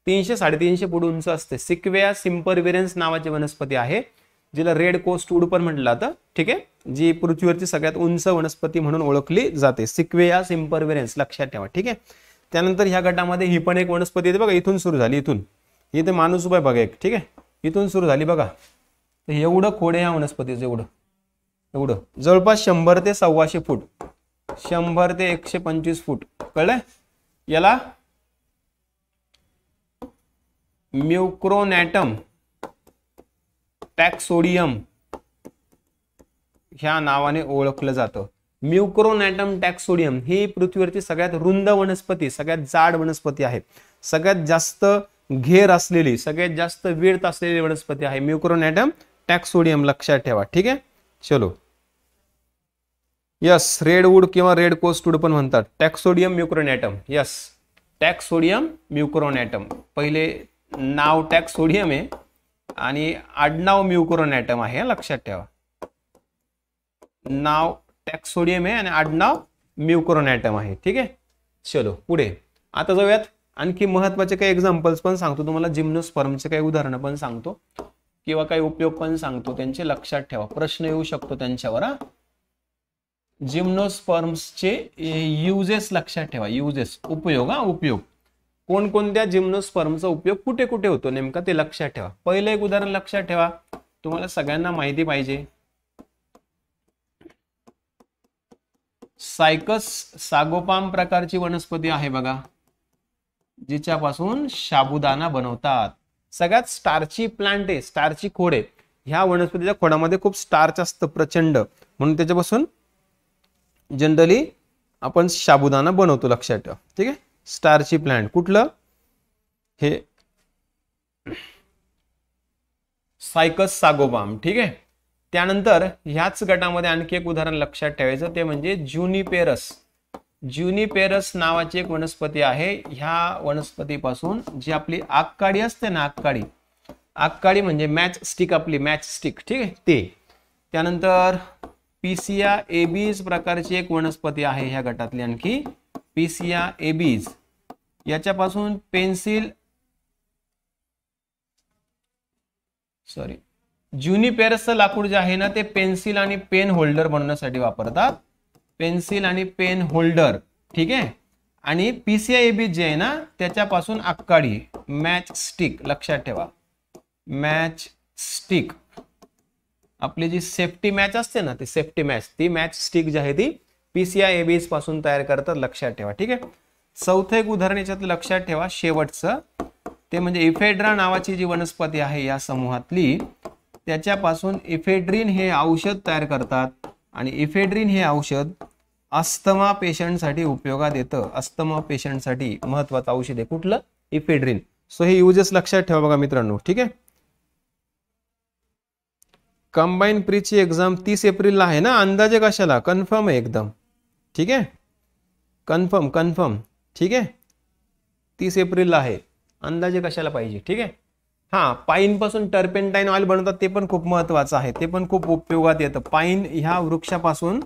तीनशे साडेतीनशे पुढे उंच असते सिकवेया सिम्परविरेन्स नावाची वनस्पती आहे जिला रेड कोस्ट उड पण म्हटलं जातं ठीक आहे जी पृथ्वीवरची सगळ्यात उंच वनस्पती म्हणून ओळखली जाते सिक्वेया सिम्परविरेन्स लक्षात ठेवा ठीक आहे त्यानंतर ह्या गटामध्ये ही पण एक वनस्पती येते बघा इथून सुरू झाली इथून इथे माणूस उभा बघा एक ठीक आहे इथून सुरू झाली बघा एवढं खोडे या वनस्पतीचं एवढं एवढं जवळपास शंभर ते सव्वाशे फूट शंभर ते एकशे पंचवीस फूट कळलं याला म्युक्रोनॅटम टॅक्सोडियम ह्या नावाने ओळखलं जातं म्युक्रोनॅटम टॅक्सोडियम ही पृथ्वीवरची सगळ्यात रुंद वनस्पती सगळ्यात जाड वनस्पती आहे सगळ्यात जास्त घेर असलेली सगळ्यात जास्त वेळ असलेली वनस्पती आहे म्युक्रोनॅटम टॅक्सोडियम लक्षात ठेवा ठीक आहे चलो यस रेडवूड किंवा रेड कोस्टवूड पण म्हणतात टॅक्सोडियम ॲटम यस टॅक्सोडियम ॲटम पहिले नाव टॅक्सोडियम आहे आणि आडनाव म्युक्रोनॅटम आहे लक्षात ठेवा नाव टॅक्सोडियम आहे आणि आडनाव म्युक्रोनॅटम आहे ठीक आहे चलो पुढे आता जाऊयात आणखी महत्वाचे काही एक्झाम्पल्स पण सांगतो तुम्हाला जिम्नोस्पर्मचे काही उदाहरणं पण सांगतो किंवा काही उपयोग पण सांगतो त्यांचे लक्षात ठेवा प्रश्न येऊ शकतो त्यांच्यावर हा जिम्नोस्पर्म्सचे युजेस लक्षात ठेवा युजेस उपयोग हा उपयोग कोणकोणत्या जिम्नोस्पर्मचा उपयोग कुठे कुठे होतो नेमका ते लक्षात ठेवा पहिलं एक उदाहरण लक्षात ठेवा तुम्हाला सगळ्यांना माहिती पाहिजे सायकस सागोपाम प्रकारची वनस्पती आहे बघा जिच्यापासून शाबुदाना बनवतात सगळ्यात स्टारची प्लांट आहे स्टारची खोड आहे ह्या वनस्पतीच्या खोडामध्ये खूप स्टार्च असतं प्रचंड म्हणून त्याच्यापासून जनरली आपण साबुदाणा बनवतो लक्षात ठेवा ठीक आहे स्टारची प्लांट कुठलं हे सायकस सागोबाम ठीक आहे त्यानंतर ह्याच गटामध्ये आणखी एक उदाहरण लक्षात ठेवायचं ते म्हणजे ज्युनिपेरस ज्युनिपेरस नावाची एक वनस्पती आहे ह्या वनस्पतीपासून जी आपली आगकाडी असते ना आगकाडी आगकाडी म्हणजे मॅच स्टिक आपली मॅच स्टिक ठीक आहे ते त्यानंतर पीसीआ एबीज प्रकारची एक वनस्पती आहे ह्या गटातली आणखी पीसीआ एबीज याच्यापासून पेन्सिल सॉरी ज्युनिपेरसचं लाकूड जे आहे ना ते पेन्सिल आणि पेन होल्डर बनवण्यासाठी वापरतात पेन्सिल आणि पेन होल्डर ठीक आहे आणि एबीज जे आहे ना त्याच्यापासून आक्काडी मॅच स्टिक लक्षात ठेवा मॅच स्टिक आपली जी सेफ्टी मॅच असते ना ती सेफ्टी मॅच ती मॅच स्टिक जी आहे ती पीसीआय एबीज पासून तयार करतात लक्षात ठेवा ठीक आहे चौथे एक उदाहरण याच्यात लक्षात ठेवा शेवटचं ते म्हणजे इफेड्रा नावाची जी वनस्पती आहे या समूहातली त्याच्यापासून इफेड्रीन हे औषध तयार करतात आणि इफेड्रीन हे औषध अस्थमा पेशंटसाठी उपयोगात येतं अस्थमा पेशंटसाठी महत्वाचं औषध आहे कुठलं इफेड्रीन सो हे युजेस लक्षात ठेवा बघा मित्रांनो ठीक आहे कंबाईन प्रीची एक्झाम तीस एप्रिलला आहे ना अंदाजे कशाला कन्फर्म आहे एकदम ठीक आहे कन्फर्म कन्फर्म ठीक आहे तीस एप्रिलला आहे अंदाजे कशाला पाहिजे ठीक आहे हां पाईनपासून टर्पेंटाईन ऑइल बनवतात ते पण खूप महत्त्वाचं आहे ते पण खूप उपयोगात येतं पाईन ह्या वृक्षापासून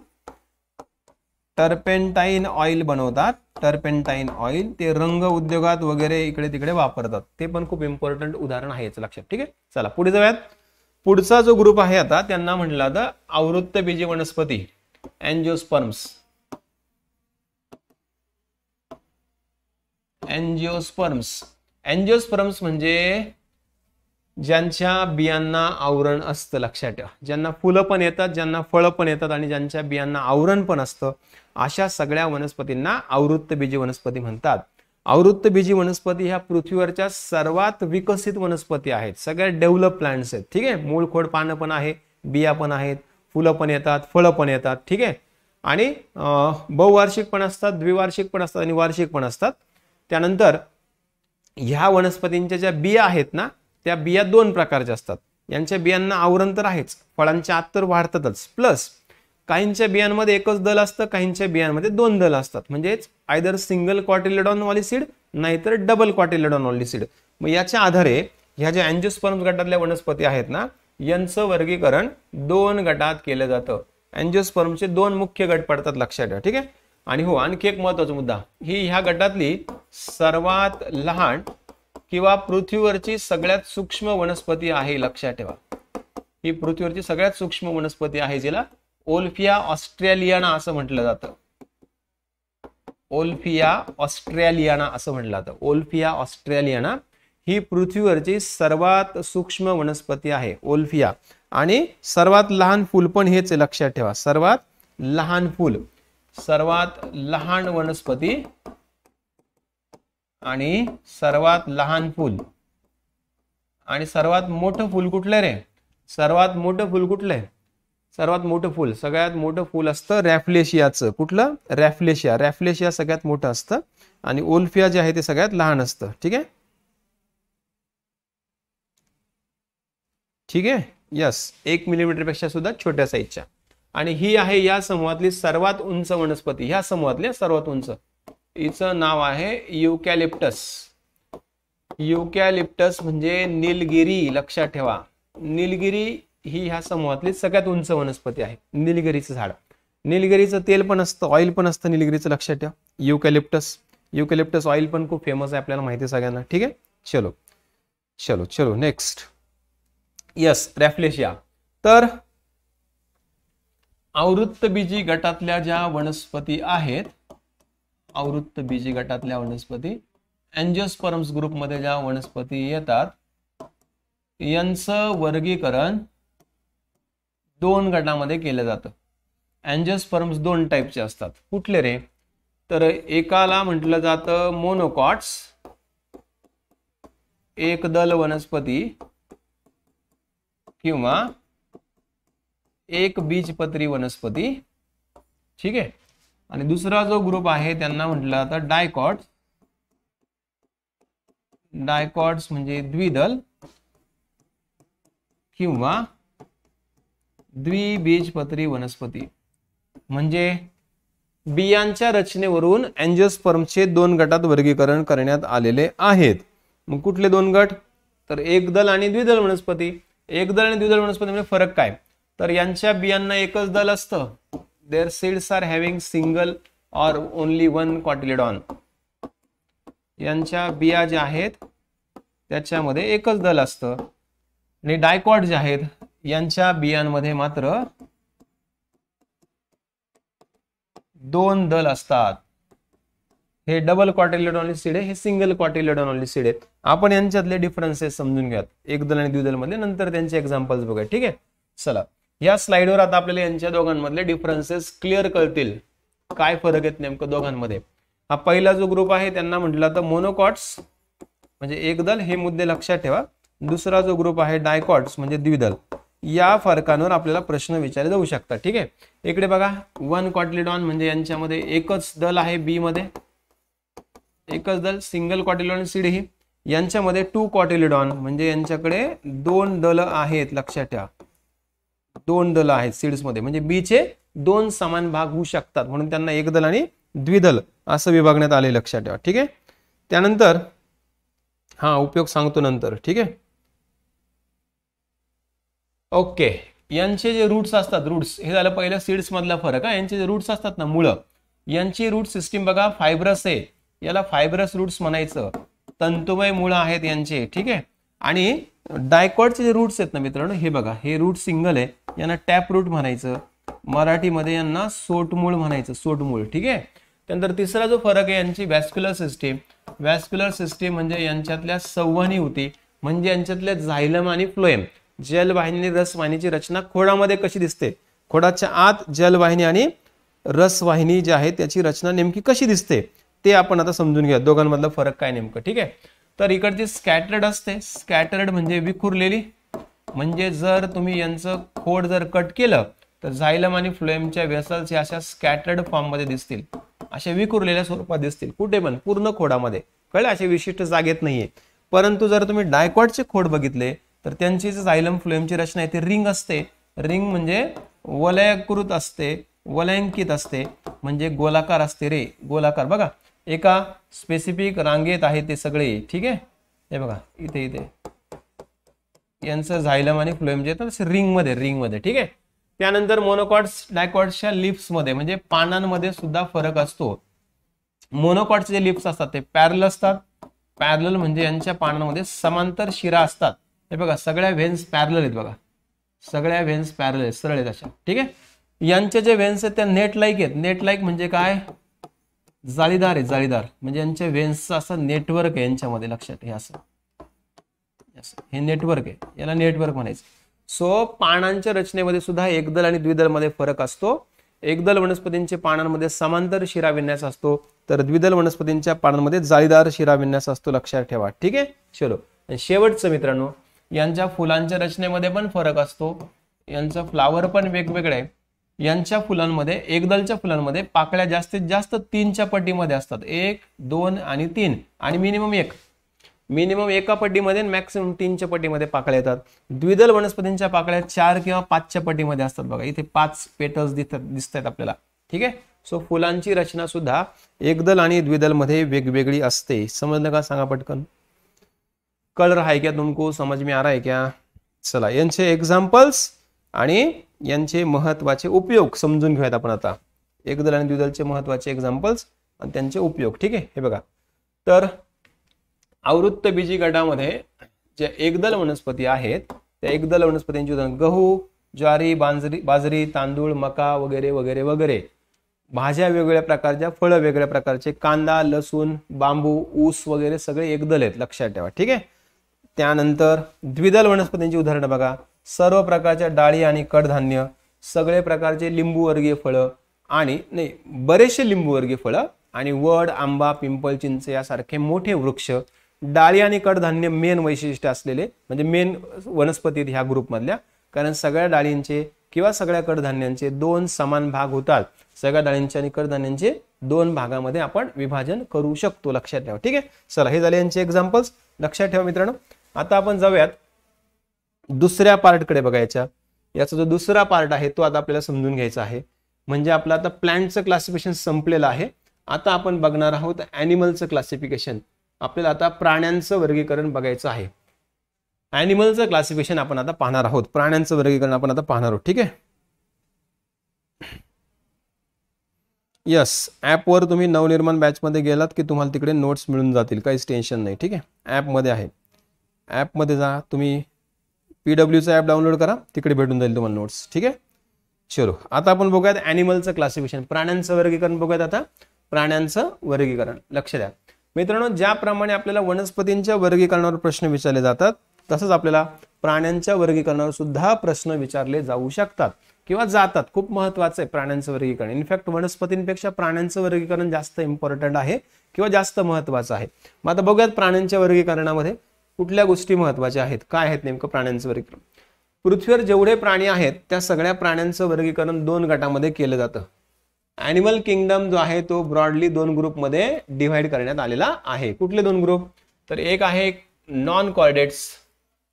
टर्पेंटाईन ऑइल बनवतात टर्पेंटाईन ऑइल ते रंग उद्योगात वगैरे इकडे तिकडे वापरतात ते पण खूप इम्पॉर्टंट उदाहरण आहे लक्षात ठीक आहे चला पुढे जाऊयात पुढचा जो ग्रुप आहे आता त्यांना म्हटलं आता आवृत्त बीजी वनस्पती अँजिओस्पर्म्स अँजिओस्पर्म्स अँजिओस्पर्म्स म्हणजे ज्यांच्या बियांना आवरण असतं लक्षात ठेवा ज्यांना फुलं पण येतात ज्यांना फळं पण येतात आणि ज्यांच्या बियांना आवरण पण असतं अशा सगळ्या वनस्पतींना आवृत्त बीजी वनस्पती म्हणतात आवृत्त बीजी वनस्पती ह्या पृथ्वीवरच्या सर्वात विकसित वनस्पती आहेत सगळ्या डेव्हलप प्लांट्स आहेत ठीक आहे मूळ खोड पानं पण आहे बिया पण आहेत फुलं पण येतात फळं पण येतात ठीक आहे आणि बहुवार्षिक पण असतात द्विवार्षिक पण असतात आणि वार्षिक पण असतात त्यानंतर ह्या वनस्पतींच्या ज्या बिया आहेत ना त्या बिया दोन प्रकारच्या असतात यांच्या बियांना आवरण तर आहेच फळांच्या आत तर वाढतातच प्लस काहींच्या बियांमध्ये एकच दल असतं काहींच्या बियांमध्ये दोन दल असतात म्हणजेच आयदर सिंगल क्वाटिलेडॉन वाली सीड नाहीतर डबल क्वाटिलेडॉन वाली सीड मग याच्या आधारे ह्या ज्या अँजिओस्पर्म गटातल्या वनस्पती आहेत ना यांचं वर्गीकरण दोन गटात केलं जातं अँजोस्पर्मचे दोन मुख्य गट पडतात लक्षात ठेवा ठीक आहे आणि हो आणखी एक महत्वाचा मुद्दा ही ह्या गटातली सर्वात लहान किंवा पृथ्वीवरची सगळ्यात सूक्ष्म वनस्पती आहे लक्षात ठेवा ही पृथ्वीवरची सगळ्यात सूक्ष्म वनस्पती आहे जिला ओल्फिया ऑस्ट्रेलियाना असं म्हटलं जातं ओल्फिया ऑस्ट्रेलियाना असं म्हटलं जातं ओल्फिया ऑस्ट्रेलियाना ही पृथ्वीवरची सर्वात सूक्ष्म वनस्पती आहे ओल्फिया आणि सर्वात लहान फूल पण हेच लक्षात ठेवा सर्वात लहान फूल सर्वात लहान वनस्पती आणि सर्वात लहान फूल आणि सर्वात मोठं फूल कुठलं रे सर्वात मोठं फूल कुठलं आहे सर्वात मोठं फुल सगळ्यात मोठं फुल असतं रॅफ्लेशियाचं कुठलं रॅफ्लेशिया रॅफ्लेशिया सगळ्यात मोठं असतं आणि ओल्फिया जे आहे ते सगळ्यात लहान असतं ठीक आहे ठीक आहे यस एक मिलीमीटरपेक्षा सुद्धा छोट्या साईजच्या आणि ही आहे या समूहातली सर्वात उंच वनस्पती ह्या समूहातली सर्वात उंच हिचं नाव आहे युकॅलिप्टस युकॅलिप्टस म्हणजे निलगिरी लक्षात ठेवा निलगिरी ही ह्या समूहातली सगळ्यात उंच वनस्पती आहे निलगिरीचं झाड निलगिरीचं तेल पण असतं ऑइल पण असतं निलगिरीचं लक्षात ठेवा युकॅलिप्टस युकॅलिप्टस ऑइल पण खूप फेमस आहे आपल्याला माहिती सगळ्यांना ठीक आहे चलो चलो चलो नेक्स्ट यस रॅफ्लेशिया तर आवृत्तबीजी गटातल्या ज्या वनस्पती आहेत बीजी गटातल्या वनस्पती अँजिओस्पर्म्स ग्रुपमध्ये ज्या वनस्पती येतात यांचं वर्गीकरण दोन गटामध्ये केलं जातं स्पर्म्स दोन टाईपचे असतात कुठले रे तर एकाला म्हटलं जातं मोनोकॉट्स एकदल वनस्पती किंवा एक बीजपत्री वनस्पती ठीक आहे आणि दुसरा जो ग्रुप आहे त्यांना म्हटलं जातं डायकॉट्स डायकॉट्स म्हणजे द्विदल किंवा द्विबीजपत्री वनस्पती म्हणजे बियांच्या रचनेवरून अँजिओस्पर्मचे दोन गटात वर्गीकरण करण्यात आलेले आहेत मग कुठले दोन गट तर एकदल आणि द्विदल वनस्पती एकदल आणि द्विदल वनस्पतीमध्ये म्हणजे फरक काय तर यांच्या बियांना एकच दल असतं their seeds are having single or only one on यांच्या बिया ज्या आहेत त्याच्यामध्ये एकच दल असतं आणि डायकॉट जे आहेत यांच्या बियांमध्ये मात्र दोन दल असतात हे डबल ऑनली सीड आहे हे सिंगल ऑनली सीड आहेत आपण यांच्यातले डिफरन्सेस समजून घ्यात एक दल आणि द्विदल मध्ये नंतर त्यांचे एक्झाम्पल्स बघा ठीक आहे चला या स्लाइडवर आता आपल्याला यांच्या दोघांमधले डिफरन्सेस क्लिअर कळतील काय फरक आहेत नेमकं दोघांमध्ये हा पहिला जो ग्रुप आहे त्यांना म्हटलं तर मोनोकॉट्स म्हणजे एकदल हे मुद्दे लक्षात ठेवा दुसरा जो ग्रुप आहे डायकॉट्स म्हणजे द्विदल या फरकांवर आपल्याला प्रश्न विचारले जाऊ शकतात ठीक आहे इकडे बघा वन कॉटिलिडॉन म्हणजे यांच्यामध्ये एकच दल आहे बी मध्ये एकच दल सिंगल कॉटिलिडॉन सीड ही यांच्यामध्ये टू कॉटिलिडॉन म्हणजे यांच्याकडे दोन दल आहेत लक्षात ठेवा दोन दल आहेत सीड्स मध्ये म्हणजे बी चे दोन समान भाग होऊ शकतात म्हणून त्यांना एक दल आणि द्विदल असं विभागण्यात आले लक्षात ठेवा ठीक आहे त्यानंतर हा उपयोग सांगतो नंतर ठीक आहे ओके यांचे जे रूट्स असतात रूट्स हे झालं पहिलं सीड्समधला फरक आहे यांचे जे रूट्स असतात ना मुळं यांची रूट सिस्टीम बघा फायब्रस आहे याला फायब्रस रूट्स म्हणायचं तंतुमय मुळं आहेत यांचे ठीक आहे आणि डायकॉडचे जे रूट्स आहेत ना मित्रांनो हे बघा हे रूट सिंगल आहे यांना टॅप रूट म्हणायचं मराठीमध्ये यांना सोटमूळ म्हणायचं सोटमूळ ठीक आहे त्यानंतर तिसरा जो फरक आहे यांची वॅस्क्युलर सिस्टीम व्हॅस्क्युलर सिस्टीम म्हणजे यांच्यातल्या संवहनी होती म्हणजे यांच्यातल्या झायलम आणि फ्लोएम जलवाहिनी रसवाहिनीची रचना खोडामध्ये कशी दिसते खोडाच्या आत जलवाहिनी आणि रसवाहिनी जी आहे त्याची रचना नेमकी कशी दिसते ते आपण आता समजून घ्या दोघांमधला फरक काय नेमकं ठीक आहे तर इकडची स्कॅटर्ड असते स्कॅटर्ड म्हणजे विखुरलेली म्हणजे जर तुम्ही यांचं खोड जर कट केलं तर झायलम आणि फ्लोएमच्या व्यसल्स या अशा स्कॅटर्ड फॉर्ममध्ये दिसतील अशा विखुरलेल्या स्वरूपात दिसतील कुठे पण पूर्ण खोडामध्ये कळलं असे विशिष्ट जागेत नाहीये परंतु जर तुम्ही डायकॉटचे खोड बघितले तर त्यांची जे जायलम फ्लोएमची रचना आहे ती रिंग असते रिंग म्हणजे वलयाकृत असते वलयंकित असते म्हणजे गोलाकार असते रे गोलाकार बघा एका स्पेसिफिक रांगेत आहे ते सगळे ठीक आहे हे बघा इथे इथे यांचं झायलम आणि फ्लोएम जे आहे रिंगमध्ये रिंगमध्ये ठीक आहे त्यानंतर मोनोकॉट्स डायकॉट्सच्या लिप्समध्ये म्हणजे पानांमध्ये सुद्धा फरक असतो मोनोकॉटचे जे लिप्स असतात ते पॅरल असतात पॅरल म्हणजे यांच्या पानांमध्ये समांतर शिरा असतात हे बघा सगळ्या व्हेन्स पॅरल आहेत बघा सगळ्या व्हेन्स पॅरल आहेत सरळ आहेत अशा ठीक आहे यांचे जे व्हेन्स आहेत त्या नेट लाईक आहेत नेट लाईक म्हणजे काय जाळीदार आहे जाळीदार म्हणजे यांच्या व्हेन्स असं नेटवर्क आहे यांच्यामध्ये लक्षात हे असं हे नेटवर्क आहे याला नेटवर्क म्हणायचं सो पानांच्या रचनेमध्ये सुद्धा एकदल आणि द्विदल मध्ये फरक असतो एकदल वनस्पतींचे पानांमध्ये समांतर शिरा विन्यास असतो तर द्विदल वनस्पतींच्या पानांमध्ये जाळीदार शिरा विन्यास असतो लक्षात ठेवा ठीक आहे चलो शेवटचं मित्रांनो यांच्या फुलांच्या रचनेमध्ये पण फरक असतो यांचा फ्लावर पण वेगवेगळे यांच्या फुलांमध्ये एकदलच्या फुलांमध्ये पाकळ्या जास्तीत जास्त तीनच्या पट्टीमध्ये असतात एक दोन आणि तीन आणि मिनिमम एक मिनिमम एका पट्टीमध्ये मॅक्सिमम तीनच्या पट्टीमध्ये पाकळ्या येतात द्विदल वनस्पतींच्या पाकळ्या चार किंवा पाचच्या पट्टीमध्ये असतात बघा इथे पाच पेटल्स दिसतात दिसत आहेत आपल्याला ठीक आहे सो फुलांची रचना सुद्धा एकदल आणि द्विदलमध्ये वेगवेगळी असते समजलं का सांगा पटकन कल रहा क्या तुमको समझ में आ रहा है क्या चला यांचे एक्झाम्पल्स आणि यांचे महत्वाचे उपयोग समजून घेऊयात आपण आता एकदल आणि द्विदलचे महत्वाचे एक्झाम्पल्स आणि त्यांचे उपयोग ठीक आहे हे बघा तर आवृत्त बीजी गटामध्ये ज्या एकदल वनस्पती आहेत त्या एकदल वनस्पतींची उदाहरण गहू ज्वारी बांजरी बाजरी तांदूळ मका वगैरे वगैरे वगैरे भाज्या वेगवेगळ्या प्रकारच्या फळं वेगळ्या प्रकारचे कांदा लसूण बांबू ऊस वगैरे सगळे एकदल आहेत लक्षात ठेवा ठीक आहे त्यानंतर द्विदल वनस्पतींची उदाहरणं बघा सर्व प्रकारच्या डाळी आणि कडधान्य सगळे प्रकारचे लिंबूवर्गीय फळं आणि नाही बरेचसे लिंबूवर्गीय फळं आणि वड आंबा पिंपल चिंच यासारखे मोठे वृक्ष डाळी आणि कडधान्य मेन वैशिष्ट्य असलेले म्हणजे मेन वनस्पती ह्या ग्रुपमधल्या कारण सगळ्या डाळींचे किंवा सगळ्या कडधान्यांचे दोन समान भाग होतात सगळ्या डाळींचे आणि कडधान्यांचे दोन भागामध्ये आपण विभाजन करू शकतो लक्षात ठेवा ठीक आहे चला हे झाले यांचे एक्झाम्पल्स लक्षात ठेवा मित्रांनो आता आपण जाऊयात दुसऱ्या पार्टकडे बघायच्या याचा जो दुसरा पार्ट आहे तो आता आपल्याला समजून घ्यायचा आहे म्हणजे आपलं आता प्लांटचं क्लासिफिकेशन संपलेलं आहे आता आपण बघणार आहोत ॲनिमलचं क्लासिफिकेशन आपल्याला आता प्राण्यांचं वर्गीकरण बघायचं आहे ॲनिमलचं क्लासिफिकेशन आपण आता पाहणार आहोत प्राण्यांचं वर्गीकरण आपण आता पाहणार आहोत ठीक आहे यस ॲपवर तुम्ही नवनिर्माण बॅचमध्ये गेलात की तुम्हाला तिकडे नोट्स मिळून जातील काहीच टेन्शन नाही ठीक आहे ॲपमध्ये आहे ॲपमध्ये जा तुम्ही पी डब्ल्यूचा ॲप डाउनलोड करा तिकडे भेटून जाईल तुम्हाला नोट्स ठीक आहे चलो आता आपण बघूयात ॲनिमलचं क्लासिफिकेशन प्राण्यांचं वर्गीकरण बघूयात आता प्राण्यांचं वर्गीकरण लक्ष द्या मित्रांनो ज्याप्रमाणे आपल्याला वनस्पतींच्या वर्गीकरणावर प्रश्न विचारले जातात तसंच आपल्याला प्राण्यांच्या वर्गीकरणावर सुद्धा प्रश्न विचारले जाऊ शकतात किंवा जातात खूप महत्वाचं आहे प्राण्यांचं वर्गीकरण इनफॅक्ट वनस्पतींपेक्षा प्राण्यांचं वर्गीकरण जास्त इम्पॉर्टंट आहे किंवा जास्त महत्वाचं आहे मग आता बघूयात प्राण्यांच्या वर्गीकरणामध्ये कुठल्या गोष्टी महत्त्वाच्या आहेत काय आहेत नेमकं प्राण्यांचं वर्गीकरण पृथ्वीवर जेवढे प्राणी आहेत त्या सगळ्या प्राण्यांचं वर्गीकरण दोन गटामध्ये केलं जातं ॲनिमल किंगडम जो आहे तो ब्रॉडली दोन ग्रुपमध्ये डिव्हाइड करण्यात आलेला आहे कुठले दोन ग्रुप तर एक आहे नॉन कॉर्डेट्स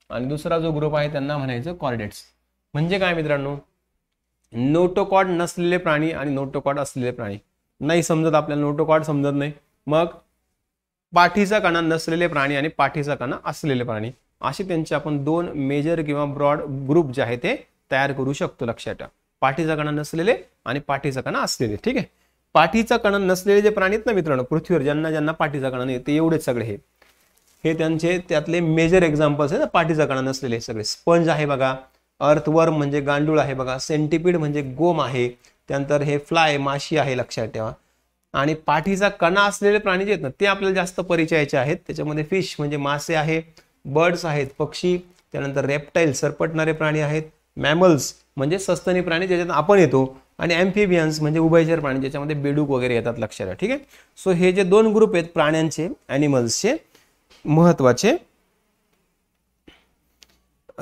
आणि दुसरा जो ग्रुप आहे त्यांना म्हणायचं कॉर्डेट्स म्हणजे काय मित्रांनो नोटोकॉड नसलेले प्राणी आणि नोटोकॉड असलेले प्राणी नाही समजत आपल्याला नोटोकॉड समजत नाही मग पाठीचा कणा नसलेले प्राणी आणि पाठीचा कणा असलेले प्राणी असे त्यांचे आपण दोन मेजर किंवा ब्रॉड ग्रुप जे आहे ते तयार करू शकतो लक्षात ठेवा पाठीचा कणा नसलेले आणि पाठीचा कणा असलेले ठीक आहे पाठीचा कणा नसलेले जे प्राणी आहेत ना मित्रांनो पृथ्वीवर ज्यांना ज्यांना पाठीचा कणा नाही ते एवढेच सगळे हे हे त्यांचे त्यातले मेजर एक्झाम्पल्स आहेत ना पाठीचा कणा नसलेले सगळे स्पंज आहे बघा अर्थवर्म म्हणजे गांडूळ आहे बघा सेंटिपीड म्हणजे गोम आहे त्यानंतर हे फ्लाय माशी आहे लक्षात ठेवा आणि पाठीचा कणा असलेले प्राणी जे आहेत ना ते आपल्याला जास्त परिचयाचे आहेत त्याच्यामध्ये फिश म्हणजे मासे आहे बर्ड्स आहेत पक्षी त्यानंतर रेप्टाईल सरपटणारे प्राणी आहेत मॅमल्स म्हणजे सस्तनी प्राणी ज्याच्यात आपण येतो आणि अँफिबियन्स म्हणजे उभयचर प्राणी ज्याच्यामध्ये बेडूक वगैरे येतात लक्षात ठीक आहे सो हे जे दोन ग्रुप आहेत प्राण्यांचे ॲनिमल्सचे महत्त्वाचे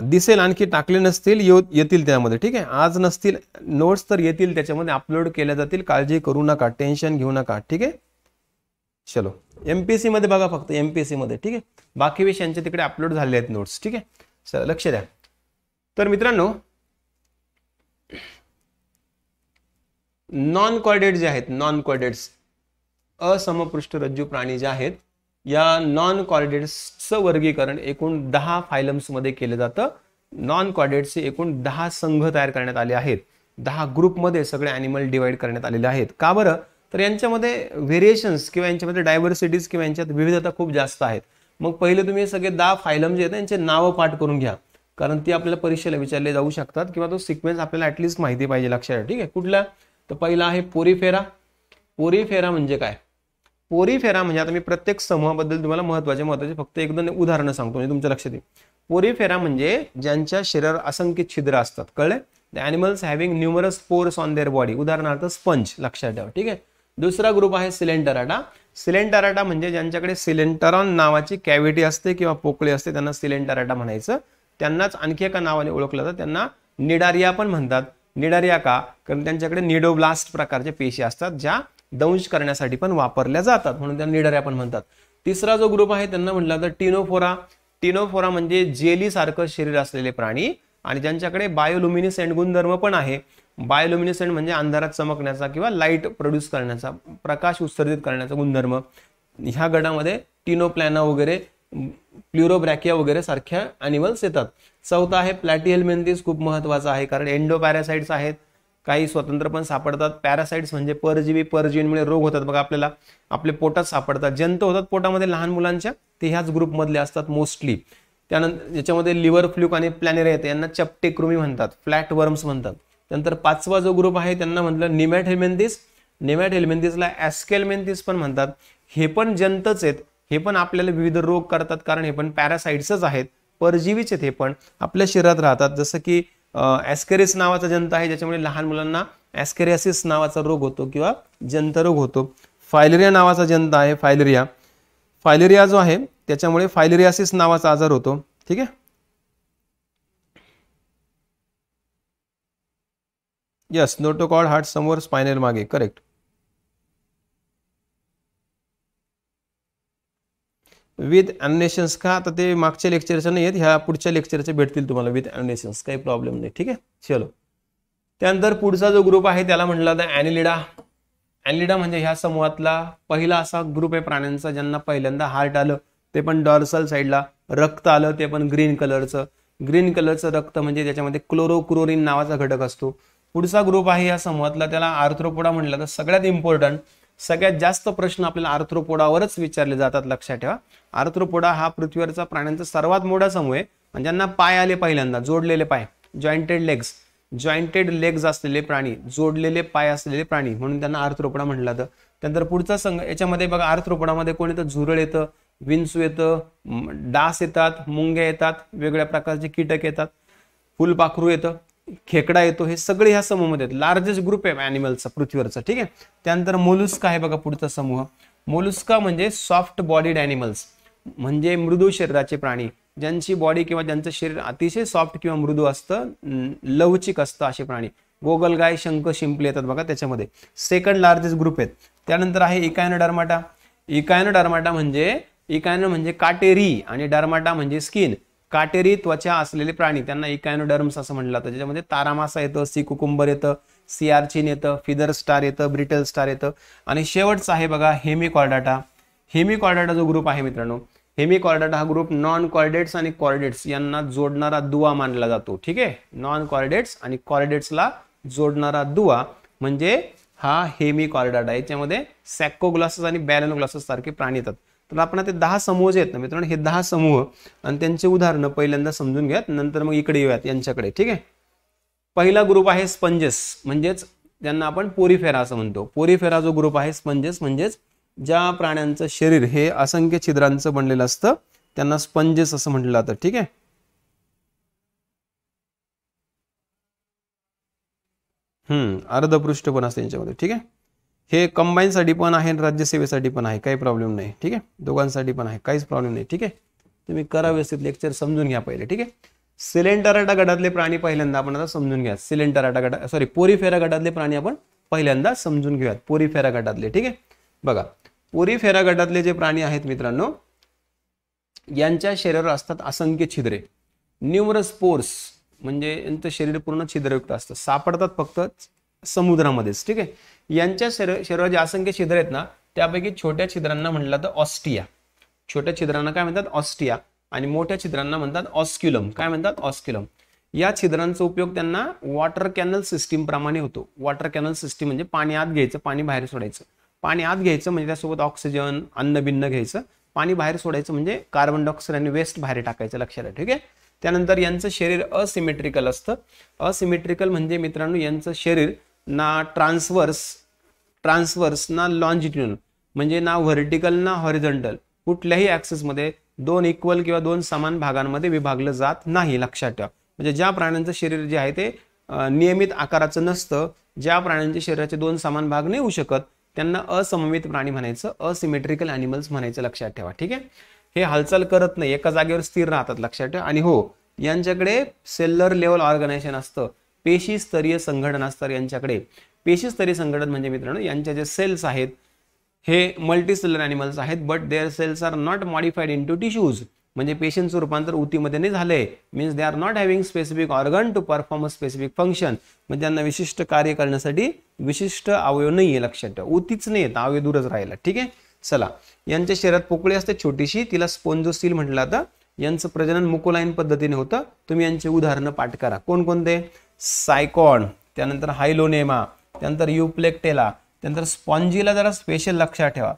दिसेल आणखी टाकले नसतील येऊ येतील त्यामध्ये ठीक आहे आज नसतील नोट्स तर येतील त्याच्यामध्ये अपलोड केल्या जातील काळजी करू नका टेन्शन घेऊ नका ठीक आहे चलो एमपीएससी मध्ये बघा फक्त एमपीएससी मध्ये ठीक आहे बाकी विषयांच्या तिकडे अपलोड झाले आहेत नोट्स ठीक आहे चला लक्ष द्या तर मित्रांनो नॉन कॉर्डेट जे आहेत नॉन असमपृष्ठ रज्जू प्राणी जे आहेत या नॉन कॉर्डेट्सचं वर्गीकरण एकूण दहा फायलम्समध्ये केलं जातं नॉन कॉर्डेट्सचे एकूण दहा संघ तयार करण्यात आले आहेत दहा ग्रुपमध्ये सगळे ॲनिमल डिवाईड करण्यात आलेले आहेत का बरं तर यांच्यामध्ये व्हेरिएशन्स किंवा यांच्यामध्ये डायव्हर्सिटीज किंवा यांच्यात विविधता खूप जास्त आहेत मग पहिले तुम्ही सगळे दहा फायलम जे आहेत यांचे नावं पाठ करून घ्या कारण ती आपल्याला परीक्षेला विचारले जाऊ शकतात किंवा तो सिक्वेन्स आपल्याला ॲटलिस्ट माहिती पाहिजे लक्षात ठीक आहे कुठला तर पहिला आहे पोरीफेरा पोरीफेरा म्हणजे काय पोरी फेरा म्हणजे आता मी प्रत्येक समूहाबद्दल तुम्हाला महत्वाचे महत्वाचे फक्त एक दोन उदाहरणं सांगतो म्हणजे तुमच्या लक्षात येईल पोरी फेरा म्हणजे ज्यांच्या शरीरावर असंख्य छिद्र असतात कळले the animals having numerous pores on their body उदाहरणार्थ स्पंज लक्षात ठेवा ठीक आहे दुसरा ग्रुप आहे सिलेंडर सिलेंडरटा म्हणजे ज्यांच्याकडे सिलेंटरॉन नावाची कॅव्हिटी असते किंवा पोकळी असते त्यांना सिलेंटराटा म्हणायचं त्यांनाच आणखी एका नावाने ओळखलं जातं त्यांना निडारिया पण म्हणतात निडारिया का कारण त्यांच्याकडे निडोब्लास्ट प्रकारच्या पेशी असतात ज्या दंश करण्यासाठी पण वापरल्या जातात म्हणून त्यांना निडऱ्या पण म्हणतात तिसरा जो ग्रुप आहे त्यांना म्हटलं तर टिनोफोरा टिनोफोरा म्हणजे जेली सारखं शरीर असलेले प्राणी आणि ज्यांच्याकडे बायोलुमिनिसेंट गुणधर्म पण आहे बायोलुमिनिसेंट म्हणजे अंधारात चमकण्याचा किंवा लाईट प्रोड्यूस करण्याचा प्रकाश उत्सर्जित करण्याचा गुणधर्म ह्या गटामध्ये टिनोप्लॅना वगैरे प्ल्युरोब्रॅकिया वगैरे सारख्या अॅनिमल्स येतात चौथा आहे प्लॅटिहेल खूप महत्वाचा आहे कारण एन्डोपॅरासाईट्स आहेत काही स्वतंत्र पण सापडतात पॅरासाईट्स म्हणजे परजीवी परजीवींमुळे रोग होतात बघा आपल्याला आपले पोटात सापडतात जंत होतात पोटामध्ये लहान मुलांच्या ते ह्याच ग्रुपमधले असतात मोस्टली त्यानंतर ज्याच्यामध्ये लिव्हर फ्लूक आणि प्लॅनेरिया येते यांना चपटे कृमी म्हणतात फ्लॅट वर्म्स म्हणतात त्यानंतर पाचवा जो ग्रुप आहे त्यांना म्हटलं निमॅट हेल्मेंथिस निमॅट हेल्मेंथिसला ॲस्केलमेंथिस पण म्हणतात हे पण जंतच आहेत हे पण आपल्याला विविध रोग करतात कारण हे पण पॅरासाईट्सच आहेत परजीवीच आहेत हे पण आपल्या शरीरात राहतात जसं की ॲस्केरेस नावाचा जंत आहे ज्याच्यामुळे लहान मुलांना एस्केरियासिस नावाचा रोग होतो किंवा जंतरोग होतो फायलेरिया नावाचा जंत आहे फायलेरिया फायलेरिया जो आहे त्याच्यामुळे फायलेरियासिस नावाचा आजार होतो ठीक आहे यस नोटोकॉड हार्ट समोर स्पायनल मागे करेक्ट विथ ॲमनेशन्स का तर ते मागच्या लेक्चरचं नाही आहेत ह्या पुढच्या लेक्चरचे भेटतील तुम्हाला विथ ॲमनेशन्स काही प्रॉब्लेम नाही ठीक आहे चलो त्यानंतर पुढचा जो ग्रुप आहे त्याला म्हटलं तर अॅनिलिडा ॲनिलिडा म्हणजे ह्या समूहातला पहिला असा ग्रुप आहे प्राण्यांचा ज्यांना पहिल्यांदा हार्ट आलं ते पण डॉर्सल साईडला रक्त आलं ते पण ग्रीन कलरचं ग्रीन कलरचं रक्त म्हणजे त्याच्यामध्ये क्लोरोक्रोरिन नावाचा घटक असतो पुढचा ग्रुप आहे या समूहातला त्याला आर्थ्रोपोडा म्हटलं तर सगळ्यात इम्पॉर्टंट सगळ्यात जास्त प्रश्न आपल्याला आर्थ्रोपोडावरच विचारले जातात लक्षात ठेवा आर्थ्रोपोडा हा पृथ्वीवरचा प्राण्यांचा सर्वात मोठा समूह आहे म्हणजे ज्यांना पाय आले पहिल्यांदा जोडलेले पाय जॉईंटेड लेग्स जॉईंटेड लेग्स असलेले प्राणी जोडलेले पाय असलेले प्राणी म्हणून त्यांना आर्थ्रोपोडा म्हटलं जातं त्यानंतर पुढचा संघ याच्यामध्ये बघा आर्थ्रोपोडामध्ये कोण येतं झुरळ येतं विंचू येतं डास येतात मुंग्या येतात वेगळ्या प्रकारचे कीटक येतात फुलपाखरू येतं खेकडा येतो हे सगळे ह्या समूहामध्ये आहेत लार्जेस्ट ग्रुप आहे अॅनिमलचा पृथ्वीवरचा ठीक आहे त्यानंतर मोलुस्का आहे बघा पुढचा समूह मोलुस्का म्हणजे सॉफ्ट बॉडीड अॅनिमल्स म्हणजे मृदू शरीराचे प्राणी ज्यांची बॉडी किंवा ज्यांचं शरीर अतिशय सॉफ्ट किंवा मृदू असतं लवचिक असतं असे प्राणी गोगलगाय शंख शिंपले येतात बघा त्याच्यामध्ये सेकंड लार्जेस्ट ग्रुप आहेत त्यानंतर आहे इकायनो डर्माटा इकायनो डर्माटा म्हणजे इकायनो म्हणजे काटेरी आणि डर्माटा म्हणजे स्किन काटेरी त्वचा असलेले प्राणी त्यांना इकायनोडर्म्स असं म्हणलं जातं ज्याच्यामध्ये तारामासा येतं सी कुकुंबर येतं सियार्चिन येतं फिदर स्टार येतं ब्रिटल स्टार येतं आणि शेवटचं आहे बघा हेमिकॉर्डाटा हेमिकॉर्डाटा जो ग्रुप आहे मित्रांनो कॉर्डाटा हा group non chordates and chordates यांना जोडणारा दुवा मानला जातो ठीक आहे नॉन कॉर्डेट्स आणि कॉर्डेट्सला जोडणारा दुवा म्हणजे हा हेमिकॉर्डाटा याच्यामध्ये सॅक्कोग्लासेस आणि बॅलनोग्लासस सारखे प्राणी येतात तर आपण आता दहा समूह जे आहेत ना मित्रांनो हे दहा समूह आणि त्यांचे उदाहरणं पहिल्यांदा समजून घ्यात नंतर मग इकडे येऊयात यांच्याकडे ठीक आहे पहिला ग्रुप आहे स्पंजेस म्हणजेच त्यांना आपण पोरीफेरा असं म्हणतो पोरीफेरा जो ग्रुप आहे स्पंजेस म्हणजेच ज्या प्राण्यांचं शरीर हे असंख्य छिद्रांचं बनलेलं असतं त्यांना स्पंजेस असं म्हटलं जातं ठीक आहे हम्म अर्धपृष्ठ पण असतं यांच्यामध्ये ठीक आहे हे कंबाईनसाठी पण आहे राज्यसेवेसाठी पण आहे काही प्रॉब्लेम नाही ठीक आहे दोघांसाठी पण आहे काहीच प्रॉब्लेम नाही ठीक आहे तुम्ही करा व्यवस्थित लेक्चर समजून घ्या पहिले ठीक आहे सिलेंटराटा गटातले प्राणी पहिल्यांदा आपण आता समजून घ्या सिलेंटराटा गटा सॉरी पोरीफेरा गटातले प्राणी आपण पहिल्यांदा समजून घेऊयात पोरीफेरा गटातले ठीक आहे बघा पोरीफेरा गटातले जे प्राणी आहेत मित्रांनो यांच्या शरीरावर असतात असंख्य छिद्रे न्यूमरस पोर्स म्हणजे यांचं शरीर पूर्ण छिद्रयुक्त असतं सापडतात फक्त समुद्रामध्येच ठीक आहे यांच्या शरीर शरीरात जे असंख्य छिद्र आहेत ना त्यापैकी छोट्या छिद्रांना म्हटलं तर ऑस्टिया छोट्या छिद्रांना काय म्हणतात ऑस्टिया आणि मोठ्या छिद्रांना म्हणतात ऑस्क्युलम काय म्हणतात ऑस्क्युलम या छिद्रांचा उपयोग त्यांना वॉटर कॅनल सिस्टीम प्रमाणे होतो वॉटर कॅनल सिस्टीम म्हणजे पाणी आत घ्यायचं पाणी बाहेर सोडायचं पाणी आत घ्यायचं म्हणजे त्यासोबत ऑक्सिजन अन्न भिन्न घ्यायचं पाणी बाहेर सोडायचं म्हणजे कार्बन डायऑक्साईड आणि वेस्ट बाहेर टाकायचं लक्षात ठीक आहे त्यानंतर यांचं शरीर असिमेट्रिकल असतं असिमेट्रिकल म्हणजे मित्रांनो यांचं शरीर ना ट्रान्सवर्स ट्रान्सवर्स ना लॉन्जिट्यून म्हणजे ना व्हर्टिकल ना हॉरिझॉन्टल कुठल्याही ॲक्सेसमध्ये दोन इक्वल किंवा दोन समान भागांमध्ये विभागलं जात नाही लक्षात ठेवा म्हणजे ज्या प्राण्यांचं शरीर जे आहे ते नियमित आकाराचं नसतं ज्या प्राण्यांच्या शरीराचे दोन समान भाग नाही होऊ शकत त्यांना असममित प्राणी म्हणायचं असिमेट्रिकल अॅनिमल्स म्हणायचं लक्षात ठेवा ठीक आहे हे हालचाल करत नाही एका जागेवर स्थिर राहतात लक्षात ठेवा आणि हो यांच्याकडे सेल्लर लेवल ऑर्गनायझेशन असतं पेशीस्तरीय संघटन असतात यांच्याकडे पेशीस्तरीय संघटन म्हणजे मित्रांनो यांच्या जे सेल्स आहेत हे मल्टीसेलर ॲनिमल्स आहेत but their cells are not modified into tissues म्हणजे पेशींचं रूपांतर उतीमध्ये नाही झालंय means they are not having specific organ to perform a specific function म्हणजे त्यांना विशिष्ट कार्य करण्यासाठी विशिष्ट अवयव नाही आहे लक्षात ठेवा उतीच नाही येत अवयव दूरच राहिला ठीक आहे चला यांच्या शरीरात पोकळी असते छोटीशी तिला स्पोंजोसील म्हटलं आता यांचं प्रजनन मुकोलाईन पद्धतीने होतं तुम्ही यांचे उदाहरणं पाठ करा कोणकोणते सायकॉन त्यानंतर हायलोनेमा त्यानंतर युप्लेक्टेला त्यानंतर स्पॉन्जीला जरा स्पेशल लक्षात ठेवा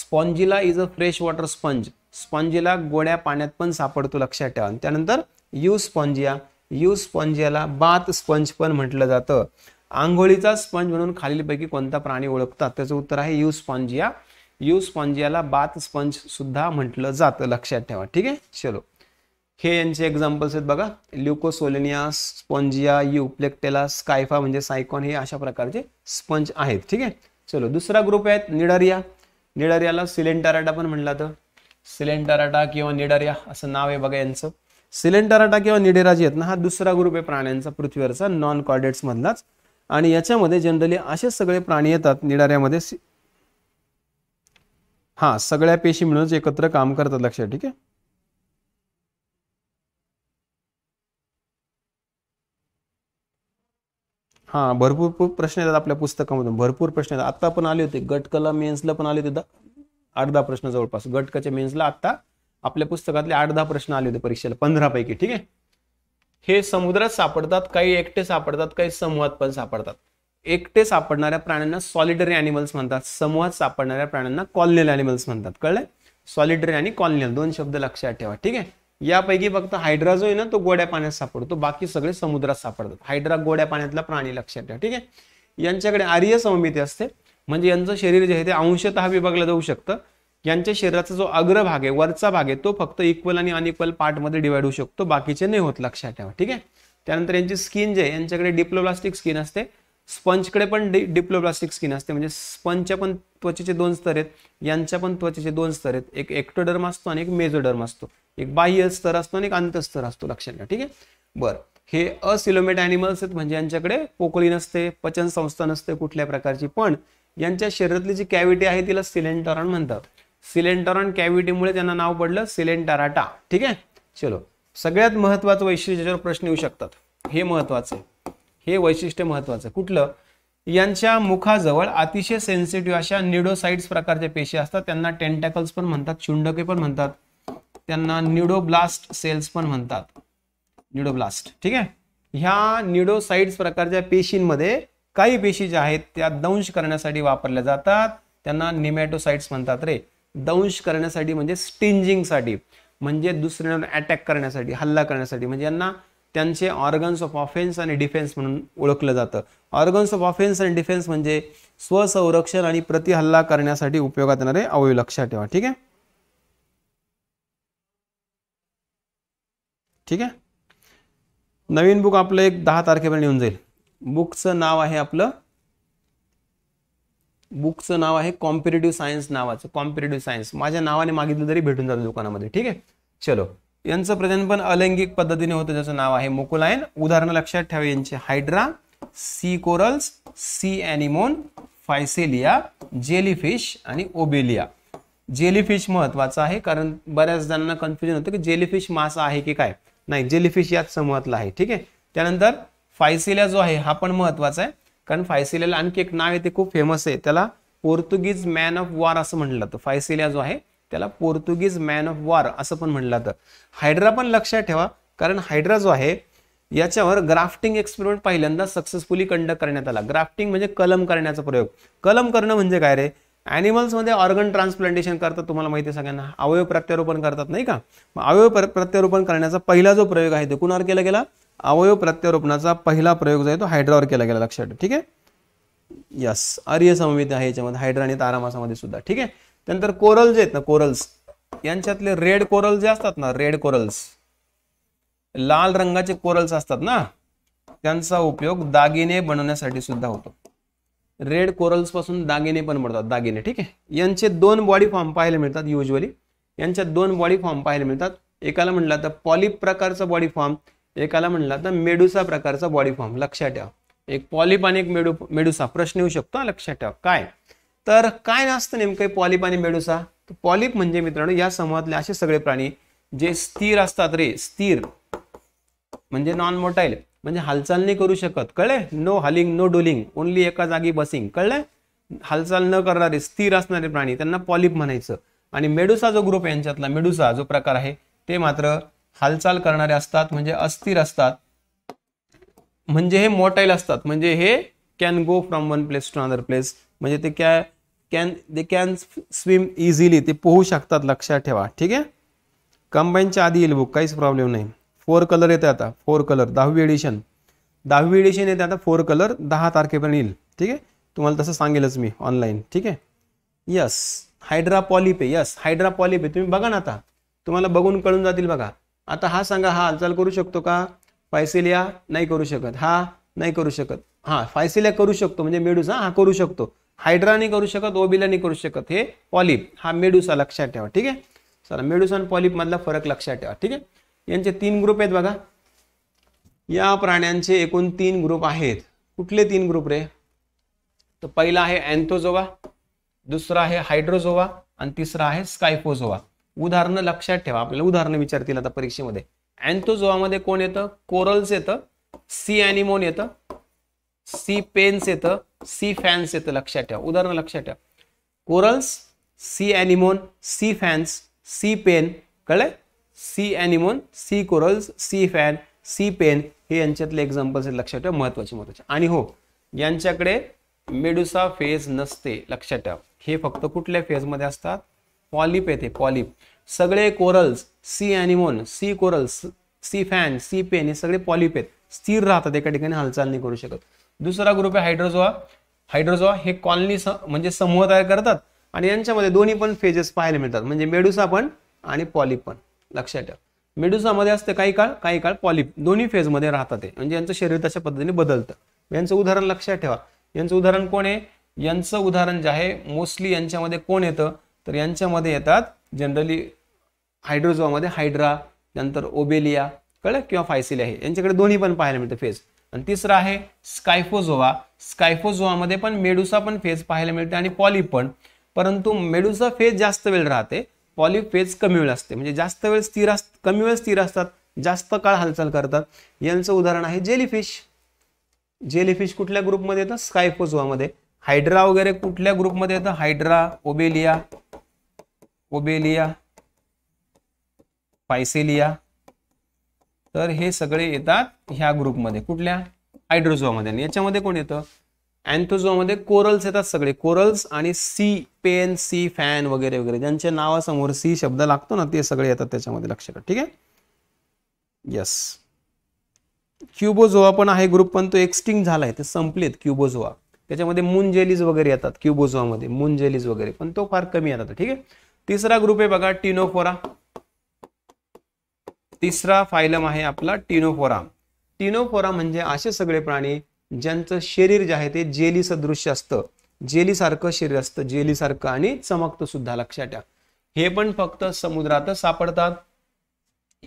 Spongilla is a fresh water sponge Spongilla गोड्या पाण्यात पण सापडतो लक्षात ठेवा त्यानंतर यू स्पॉन्जिया यू स्पॉन्जियाला बात स्पंज पण म्हटलं जातं आंघोळीचा स्पंज म्हणून खालीलपैकी कोणता प्राणी ओळखतात त्याचं उत्तर आहे यू स्पॉन्जिया यू स्पॉन्जियाला बात स्पंज सुद्धा म्हटलं जातं लक्षात ठेवा ठीक आहे चलो हे यांचे एक्झाम्पल्स आहेत बघा ल्युकोसोलेनिया स्पॉन्जिया यू प्लेक्टेला स्कायफा म्हणजे सायकॉन हे अशा प्रकारचे स्पंज आहेत ठीक आहे चलो दुसरा ग्रुप आहे निडारिया निडारियाला सिलेंटराटा पण म्हणला तर सिलेंटराटा किंवा निडारिया असं नाव आहे बघा यांचं सिलेंटराटा किंवा निडेरा जे आहेत ना हा दुसरा ग्रुप आहे प्राण्यांचा पृथ्वीवरचा नॉन कॉर्डेट्स मधलाच आणि याच्यामध्ये जनरली असे सगळे प्राणी येतात निडाऱ्यामध्ये हा सगळ्या पेशी मिळून एकत्र काम करतात लक्षात ठीक आहे हां भरपूर प्रश्न येतात आपल्या पुस्तकामधून भरपूर प्रश्न येतात आत्ता पण आले होते गटकला मेन्सला पण आले होते आठ दहा प्रश्न जवळपास गटकाच्या मेन्सला आत्ता आपल्या पुस्तकातले आठ दहा प्रश्न आले होते परीक्षेला पंधरापैकी ठीक आहे हे समुद्रात सापडतात काही एकटे सापडतात काही समूहात पण सापडतात एकटे सापडणाऱ्या प्राण्यांना सॉलिडरी अॅनिमल्स म्हणतात समूहात सापडणाऱ्या प्राण्यांना कॉलनियल अॅनिमल्स म्हणतात कळलं सॉलिडरी आणि कॉलनियल दोन शब्द लक्षात ठेवा ठीक आहे यापैकी फक्त हायड्रा जो आहे ना तो गोड्या पाण्यात सापडतो बाकी सगळे समुद्रात सापडतात हायड्रा गोड्या पाण्यातला प्राणी लक्षात ठेवा ठीक आहे यांच्याकडे आर्य सममिती असते म्हणजे यांचं शरीर जे आहे ते अंशतः विभागलं जाऊ शकतं यांच्या शरीराचा जो अग्र भाग आहे वरचा भाग आहे तो फक्त इक्वल आणि अनइक्वल पार्टमध्ये डिवाइड होऊ शकतो बाकीचे नाही होत लक्षात ठेवा ठीक आहे त्यानंतर यांची स्किन जे आहे यांच्याकडे डिप्लोप्लास्टिक स्किन असते स्पंजकडे पण डि डिप्लोप्लास्टिक स्किन असते म्हणजे स्पंजच्या पण त्वचेचे दोन स्तर आहेत यांच्या पण त्वचेचे दोन स्तर आहेत एक एक्टोडर्म असतो आणि एक मेझोडर्म असतो एक बाह्य स्तर असतो आणि एक अंतस्तर असतो लक्षात घ्या ठीक आहे बरं हे असिलोमेट अॅनिमल्स आहेत म्हणजे यांच्याकडे पोकळी नसते पचन संस्था नसते कुठल्या प्रकारची पण यांच्या शरीरातली जी कॅव्हिटी आहे तिला सिलेंटॉरॉन म्हणतात सिलेंटॉरॉन कॅव्हिटीमुळे त्यांना नाव पडलं सिलेंटाराटा ठीक आहे चलो सगळ्यात महत्वाचं वैशिष्ट्य ज्याच्यावर प्रश्न येऊ शकतात हे महत्वाचं आहे हे वैशिष्ट्य महत्वाचं आहे कुठलं यांच्या मुखाजवळ अतिशय सेन्सिटिव्ह अशा निडोसाइट्स प्रकारच्या पेशी असतात त्यांना टेंटॅकल्स पण म्हणतात चुंडके पण म्हणतात त्यांना न्यूडोब्लास्ट सेल्स पण म्हणतात न्युडोब्लास्ट ठीक आहे ह्या न्युडोसाइट्स प्रकारच्या पेशींमध्ये काही पेशी ज्या आहेत त्या दंश करण्यासाठी वापरल्या जातात त्यांना निमॅटोसाइट्स म्हणतात रे दंश करण्यासाठी म्हणजे स्टिंजिंगसाठी म्हणजे दुसऱ्यांवर अटॅक करण्यासाठी हल्ला करण्यासाठी म्हणजे यांना त्यांचे ऑर्गन्स ऑफ ऑफेन्स आणि डिफेन्स म्हणून ओळखलं जातं ऑर्गन्स ऑफ ऑफेन्स आणि डिफेन्स म्हणजे स्वसंरक्षण आणि प्रतिहल्ला करण्यासाठी उपयोगात येणारे अवयव लक्षात ठेवा ठीक आहे ठीक आहे नवीन बुक आपलं एक दहा तारखेपर्यंत येऊन जाईल बुकचं नाव आहे आपलं बुकचं नाव आहे कॉम्पिटेटिव्ह सायन्स नावाचं कॉम्पिटेटिव्ह सायन्स माझ्या नावाने मागितलं तरी भेटून जातं दुकानामध्ये ठीक आहे चलो यांचं प्रजनन अलैंगिक पद्धतीने होतं ज्याचं नाव आहे मुकुलायन उदाहरण लक्षात ठेवा यांचे Hydra sea corals sea anemone Physalia jellyfish आणि ओबेलिया जेलीफिश महत्वाचं आहे कारण बऱ्याच जणांना कन्फ्युजन होतं की जेलीफिश मासा आहे की काय नाही जेलीफिश याच समूहातला आहे ठीक आहे त्यानंतर फायसिल्या जो आहे हा पण महत्वाचा आहे कारण फायसिल्याला आणखी एक नाव आहे ते खूप फेमस आहे त्याला पोर्तुगीज मॅन ऑफ वॉर असं म्हटलं जातं फायसिल्या जो आहे त्याला पोर्तुगीज मॅन ऑफ वॉर असं पण म्हटलं जातं हायड्रा पण लक्षात ठेवा कारण हायड्रा जो आहे याच्यावर ग्राफ्टिंग एक्सपेरिमेंट पहिल्यांदा सक्सेसफुली कंडक्ट करण्यात आला ग्राफ्टिंग म्हणजे कलम करण्याचा प्रयोग कलम करणं म्हणजे काय रे मध्ये ऑर्गन ट्रान्सप्लांटेशन करतात तुम्हाला माहिती आहे सगळ्यांना अवयव प्रत्यारोपण करतात नाही का मग अवयव प्रत्यारोपण करण्याचा पहिला जो प्रयोग आहे तो कुणावर केला गेला अवयव प्रत्यारोपणाचा पहिला प्रयोग जो आहे तो हायड्रावर केला गेला लक्षात ठीक आहे यस आर्य सममिती आहे याच्यामध्ये हायड्रा आणि तारामासामध्ये सुद्धा ठीक आहे त्यानंतर कोरल जे आहेत ना कोरल्स यांच्यातले रेड कोरल जे असतात ना रेड कोरल्स लाल रंगाचे कोरल्स असतात ना त्यांचा उपयोग दागिने बनवण्यासाठी सुद्धा होतो रेड पासून दागिने पण बनतात दागिने ठीक आहे यांचे दोन बॉडी फॉर्म पाहायला मिळतात युजली यांच्या दोन बॉडी फॉर्म पाहायला मिळतात एकाला म्हणला तर पॉलिप प्रकारचा बॉडी फॉर्म एकाला म्हणला तर मेडुसा प्रकारचा बॉडी फॉर्म लक्षात ठेवा एक पॉलिप आणि एक मेडू मेडुसा प्रश्न येऊ शकतो लक्षात ठेवा काय तर काय नसतं नेमकं पॉलिप आणि मेडुसा पॉलिप म्हणजे मित्रांनो या समूहातले असे सगळे प्राणी जे स्थिर असतात रे स्थिर म्हणजे नॉन मोटाईल म्हणजे हालचाल नाही करू शकत कळले नो हालिंग नो डुलिंग ओन्ली एका जागी बसिंग कळले हालचाल न करणारे स्थिर असणारे प्राणी त्यांना पॉलिप म्हणायचं आणि मेडुसा जो ग्रुप यांच्यातला मेडुसा जो प्रकार आहे ते मात्र हालचाल करणारे असतात म्हणजे अस्थिर असतात म्हणजे हे मोटाईल असतात म्हणजे हे can go from one place to other place म्हणजे ते can can they can swim easily ते पोहू शकतात लक्षात ठेवा ठीक आहे कंबाईनच्या आधी येईल बुक काहीच प्रॉब्लेम नाही फोर कलर येते आता फोर कलर दहावी एडिशन दहावी एडिशन येते आता फोर कलर दहा तारखेपर्यंत येईल ठीक आहे तुम्हाला तसं सांगेलच मी ऑनलाईन ठीक आहे yes Hydra polyp yes Hydra polyp तुम्ही बघा ना आता तुम्हाला बघून कळून जातील बघा आता हा सांगा हा हालचाल करू शकतो का फायसिलिया नाही करू शकत हा नाही करू शकत हा फायसेलिया करू शकतो म्हणजे मेडूस हा करू शकतो हायड्रा नाही करू शकत ओबिला नाही करू शकत हे पॉलिप हा मेडूसा लक्षात ठेवा ठीक आहे चला मेडुसा आणि पॉलिप मधला फरक लक्षात ठेवा ठीक आहे यांचे तीन ग्रुप आहेत बघा या प्राण्यांचे एकूण तीन ग्रुप आहेत कुठले तीन ग्रुप रे तर पहिला आहे अँथोजोवा दुसरा आहे हायड्रोझोवा आणि तिसरा आहे स्कायफोझोवा उदाहरणं लक्षात ठेवा आपल्याला उदाहरणं विचारतील आता परीक्षेमध्ये अँथोझोवामध्ये कोण येतं कोरल्स येतं सी अॅनिमोन येतं सी पेन्स येतं सी फॅन्स येतं लक्षात ठेवा उदाहरणं लक्षात ठेवा corals sea anemone sea fans sea pen कळलं sea anemone sea corals sea fan sea pen हे यांच्यातले एक्झाम्पल्स आहेत लक्षात ठेवा महत्वाचे महत्वाचे आणि हो यांच्याकडे मेडुसा फेज नसते लक्षात ठेवा हे फक्त कुठल्या फेजमध्ये असतात पॉलिप येते पॉलिप सगळे corals sea anemone sea corals sea fan sea pen हे सगळे पॉलिप आहेत स्थिर राहतात एका ठिकाणी हालचाल नाही करू शकत दुसरा ग्रुप आहे हायड्रोझोआ हायड्रोझोआ हे कॉलनी म्हणजे समूह तयार करतात आणि यांच्यामध्ये दोन्ही पण फेजेस पाहायला मिळतात म्हणजे मेडुसा पण आणि पॉलिप पण लक्षात ठेवा मेडुसामध्ये असते काही काळ काही काळ पॉलिप दोन्ही फेजमध्ये राहतात ते म्हणजे यांचं शरीर तशा पद्धतीने बदलतं यांचं उदाहरण लक्षात ठेवा यांचं उदाहरण कोण आहे यांचं उदाहरण जे आहे मोस्टली यांच्यामध्ये कोण येतं तर यांच्यामध्ये येतात जनरली हायड्रोजोमध्ये हायड्रा नंतर ओबेलिया कळलं किंवा फायसिलिया आहे यांच्याकडे दोन्ही पण पाहायला मिळतं फेज आणि तिसरा आहे स्कायफोझोवा स्कायफोझोवामध्ये पण मेडुसा पण फेज पाहायला मिळते आणि पॉलिप पण परंतु मेडुसा फेज जास्त वेळ राहते पॉलिफेज कमी वेळ असते म्हणजे जास्त वेळ स्थिर अस कमी वेळ स्थिर असतात जास्त काळ हालचाल करतात यांचं उदाहरण आहे जेलीफिश जेलीफिश कुठल्या ग्रुपमध्ये येतं मध्ये हायड्रा वगैरे कुठल्या ग्रुपमध्ये येतं हायड्रा ओबेलिया ओबेलिया पायसेलिया तर हे सगळे येतात ह्या ग्रुपमध्ये कुठल्या हायड्रोझोमध्ये आणि याच्यामध्ये कोण येतं अँथोझोमध्ये कोरल्स येतात सगळे कोरल्स आणि सी पेन सी फॅन वगैरे वगैरे ज्यांच्या नावासमोर सी शब्द लागतो ना ते सगळे येतात त्याच्यामध्ये लक्ष ठीक आहे यस क्युबोझोआ पण आहे ग्रुप पण तो एक्स्टिंग आहे ते संपलेत क्युबोझोआ त्याच्यामध्ये मुंजेलीज वगैरे येतात क्युबोझोआमध्ये मून वगैरे पण तो फार कमी येतात ठीक आहे तिसरा ग्रुप आहे बघा टिनोफोरा तिसरा फायलम आहे आपला टिनोफोरा टिनोफोरा म्हणजे असे सगळे प्राणी ज्यांचं शरीर जे आहे ते जेली सदृश्य असतं जेलीसारखं शरीर असतं जेलीसारखं आणि चमकतं सुद्धा लक्षात ठेवा हे पण फक्त समुद्रात सापडतात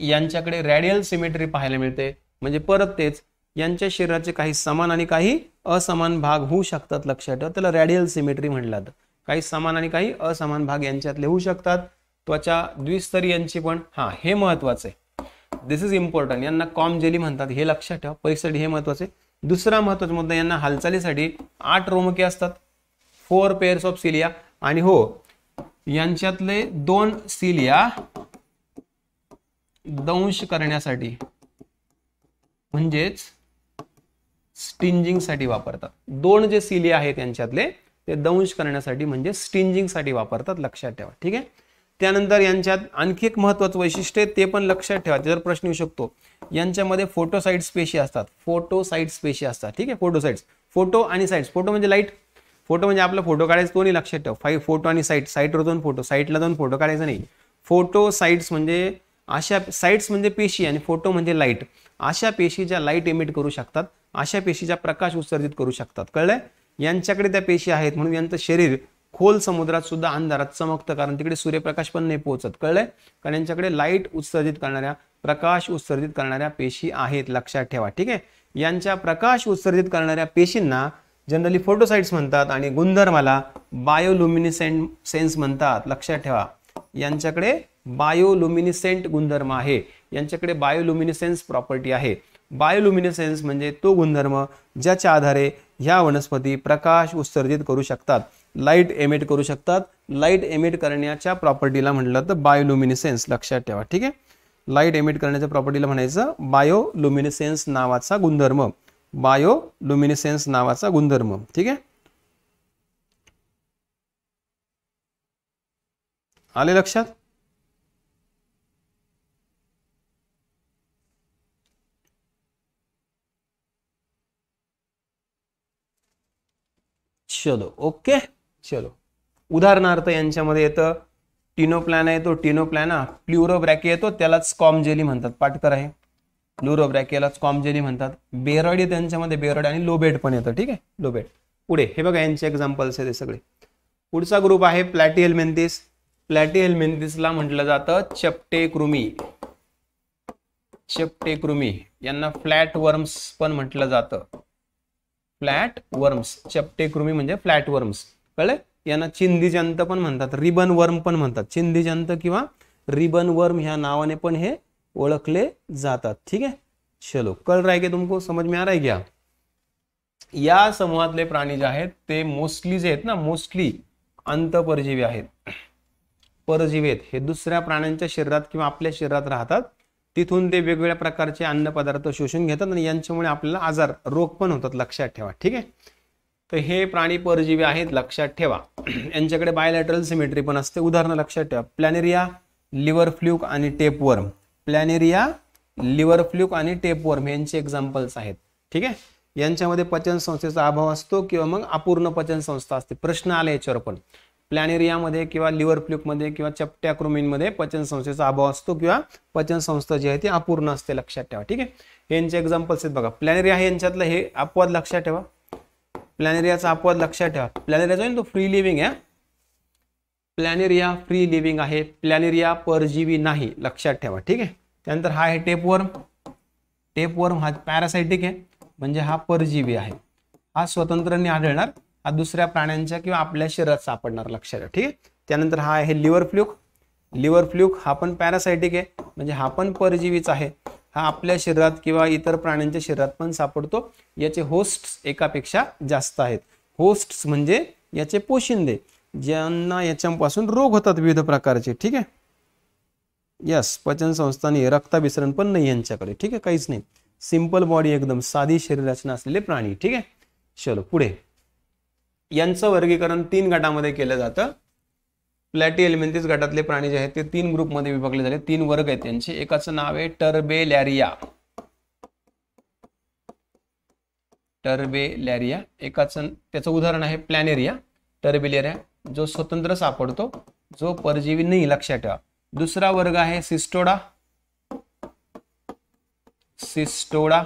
यांच्याकडे रॅडियल सिमेट्री पाहायला मिळते म्हणजे परत तेच यांच्या शरीराचे काही समान आणि काही असमान भाग होऊ शकतात लक्षात ठेवा त्याला रॅडियल सिमेट्री म्हणलं काही समान आणि काही असमान भाग यांच्यातले होऊ शकतात त्वचा द्विस्तरीयांची पण हा हे महत्वाचं आहे दिस इज इम्पॉर्टंट यांना कॉम जेली म्हणतात हे लक्षात ठेवा परीक्षेसाठी हे महत्वाचे दुसरा महत्वाचा मुद्दा यांना हालचालीसाठी आठ रोमके असतात फोर पेअर्स ऑफ सिलिया आणि हो यांच्यातले दोन सिलिया दंश करण्यासाठी म्हणजेच स्टिंजिंगसाठी वापरतात दोन जे सिलिया आहेत यांच्यातले ते दंश करण्यासाठी म्हणजे स्टिंजिंगसाठी वापरतात लक्षात ठेवा ठीक आहे त्यानंतर यांच्यात आणखी एक महत्वाचं वैशिष्ट्य ते पण लक्षात ठेवा जर प्रश्न येऊ शकतो यांच्यामध्ये फोटोसाईट्स पेशी असतात फोटोसाईट्स पेशी असतात ठीक आहे फोटोसाईट्स फोटो आणि साईट्स फोटो म्हणजे लाईट फोटो म्हणजे आपला फोटो काढायचा दोन्ही लक्षात ठेवा फाईव्ह फोटो आणि साईट साईटवर दोन फोटो साईटला जाऊन फोटो काढायचा नाही फोटो म्हणजे अशा साईट्स म्हणजे पेशी आणि फोटो म्हणजे लाईट अशा पेशी ज्या लाईट एमिट करू शकतात अशा पेशी ज्या प्रकाश उत्सर्जित करू शकतात कळलंय यांच्याकडे त्या पेशी आहेत म्हणून यांचं शरीर खोल समुद्रात सुद्धा अंधारात चमकतं कारण तिकडे सूर्यप्रकाश पण नाही पोहोचत कळलंय कारण यांच्याकडे लाईट उत्सर्जित करणाऱ्या प्रकाश उत्सर्जित करणाऱ्या पेशी आहेत लक्षात ठेवा ठीक आहे यांच्या प्रकाश उत्सर्जित करणाऱ्या पेशींना जनरली फोटोसाइट्स म्हणतात आणि गुणधर्माला बायोलुमिनिसेंट सेन्स म्हणतात लक्षात ठेवा यांच्याकडे बायोलुमिनिसेंट गुणधर्म आहे यांच्याकडे बायोलुमिनिसेन्स प्रॉपर्टी आहे बायोलुमिनिसेन्स म्हणजे तो गुणधर्म ज्याच्या आधारे ह्या वनस्पती प्रकाश उत्सर्जित करू शकतात लाईट एमिट करू शकतात लाईट एमिट करण्याच्या प्रॉपर्टीला म्हटलं तर बायोलुमिनिसेन्स लक्षात ठेवा ठीक आहे लाईट एमिट करण्याच्या प्रॉपर्टीला म्हणायचं बायोलुमिनिसेन्स नावाचा गुणधर्म बायोलुमिनिसेन्स नावाचा गुणधर्म ठीक आहे आले लक्षात चलो ओके चलो उदाहरणार्थ यांच्यामध्ये येतं प्लॅन येतो टिनोप्लॅना ब्रॅके येतो त्यालाच जेली म्हणतात पाटकर आहे कॉम जेली म्हणतात बेरड त्यांच्यामध्ये बेरड आणि लोबेट पण येतं ठीक आहे लोबेट पुढे हे बघा यांचे एक्झाम्पल्स आहेत हे सगळे पुढचा ग्रुप आहे प्लॅटियल मेंथिस प्लॅटियल ला म्हटलं जातं चपटे कृमी चपटे कृमी यांना फ्लॅट वर्म्स पण म्हटलं जातं फ्लॅट वर्म्स चपटे कृमी म्हणजे फ्लॅट वर्म्स कळलंय यांना चिंधीजंत पण म्हणतात रिबन वर्म पण म्हणतात चिंधीजंत किंवा रिबन वर्म ह्या नावाने पण हे ओळखले जातात ठीक आहे चलो कळ रहा तुमको समज में आ रहा या समूहातले प्राणी जे आहेत ते मोस्टली जे आहेत ना मोस्टली अंत परजीवी आहेत परजीवी आहेत हे दुसऱ्या प्राण्यांच्या शरीरात किंवा आपल्या शरीरात राहतात तिथून ते वेगवेगळ्या प्रकारचे अन्न पदार्थ शोषून घेतात आणि यांच्यामुळे आपल्याला आजार रोग पण होतात लक्षात ठेवा ठीक आहे तर हे प्राणी परजीवी आहेत लक्षात ठेवा यांच्याकडे बायलॅटरल सिमेट्री पण असते उदाहरणं लक्षात ठेवा प्लॅनेरिया लिव्हर फ्ल्यूक आणि टेपवर्म प्लॅनेरिया लिव्हर फ्ल्यूक आणि टेपवर्म यांचे एक्झाम्पल्स आहेत ठीक आहे यांच्यामध्ये पचन संस्थेचा अभाव असतो किंवा मग अपूर्ण पचन संस्था असते प्रश्न आला याच्यावर पण प्लॅनेरियामध्ये किंवा लिव्हर फ्ल्यूकमध्ये किंवा चपट्या क्रोमीनमध्ये पचन संस्थेचा अभाव असतो किंवा पचन संस्था जी आहे ती अपूर्ण असते लक्षात ठेवा ठीक आहे यांचे एक्झाम्पल्स आहेत बघा प्लॅनेरिया यांच्यातलं हे अपवाद लक्षात ठेवा प्लॅनेरियाचा अपवाद लक्षात ठेवा प्लॅनेरिया जो तो फ्री लिव्हिंग आहे प्लॅनेरिया फ्री लिव्हिंग आहे प्लॅनेरिया परजीवी नाही लक्षात ठेवा ठीक आहे त्यानंतर हा आहे टेपवर्म टेपवर्म हा पॅरासायटिक आहे म्हणजे हा परजीवी आहे हा स्वतंत्रने आढळणार हा दुसऱ्या प्राण्यांच्या किंवा आपल्या शरीरात सापडणार लक्षात ठेवा ठीक आहे त्यानंतर हा आहे लिव्हर फ्ल्यूक लिव्हर फ्ल्यूक हा पण पॅरासायटिक आहे म्हणजे हा पण परजीवीच आहे हा आपल्या शरीरात किंवा इतर प्राण्यांच्या शरीरात पण सापडतो याचे होस्ट्स एकापेक्षा जास्त आहेत होस्ट म्हणजे याचे पोशिंदे ज्यांना याच्यापासून रोग होतात विविध प्रकारचे ठीक आहे यस पचन संस्थाने रक्ताभिसरण पण नाही यांच्याकडे ठीक आहे काहीच नाही सिंपल बॉडी एकदम साधी रचना असलेले प्राणी ठीक आहे चलो पुढे यांचं वर्गीकरण तीन गटामध्ये केलं जातं प्लॅटी एलिमेंटीज गटातले प्राणी जे आहेत ते तीन ग्रुपमध्ये विभागले झाले तीन वर्ग आहेत त्यांचे एकाचं नाव आहे टर्बेलॅरिया लॅरिया एकाचं त्याचं उदाहरण आहे प्लॅनेरिया टर्बेलेरिया जो स्वतंत्र सापडतो जो परजीवी नाही लक्षात ठेवा दुसरा वर्ग आहे सिस्टोडा सिस्टोडा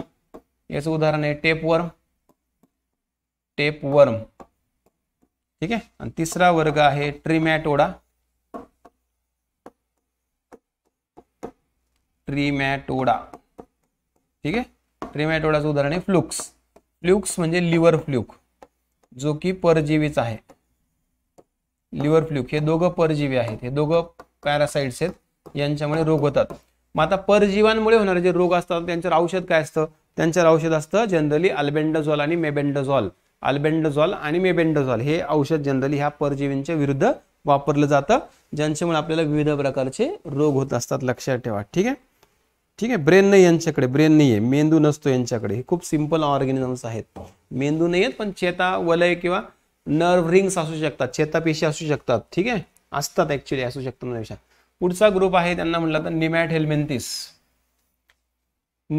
याचं उदाहरण आहे टेपवर्म टेपवर्म ठीक आहे आणि तिसरा वर्ग आहे ट्रिमॅटोडा ट्रिमॅटोडा ठीक आहे ट्रिमॅटोडाचं उदाहरण आहे फ्लुक्स फ्लुक्स म्हणजे लिव्हर फ्लुक जो की परजीवीच आहे लिव्हर फ्लुक हे दोघं परजीवी आहेत हे दोघं पॅरासाइट्स आहेत यांच्यामुळे रोग होतात मग आता परजीवांमुळे होणारे जे रोग असतात त्यांच्यावर औषध काय असतं त्यांच्यावर औषध असतं जनरली अल्बेंडाझॉल आणि मेबेंडाझॉल आल्बेंडोझॉल आणि मेबेंडोझॉल हे औषध जनरली ह्या परजीवींच्या विरुद्ध वापरलं जातं ज्यांच्यामुळे आपल्याला विविध प्रकारचे रोग होत असतात लक्षात ठेवा ठीक आहे ठीक आहे ब्रेन नाही यांच्याकडे ब्रेन नाही आहे मेंदू नसतो यांच्याकडे हे खूप सिम्पल ऑर्गॅनिझम्स आहेत मेंदू नाही आहेत पण चेता वलय किंवा नर्व्ह रिंग्स असू शकतात चेतापेशी असू शकतात ठीक आहे असतात ऍक्च्युली असू शकतात पुढचा ग्रुप आहे त्यांना म्हटलं तर निमॅट हेल्मेंथिस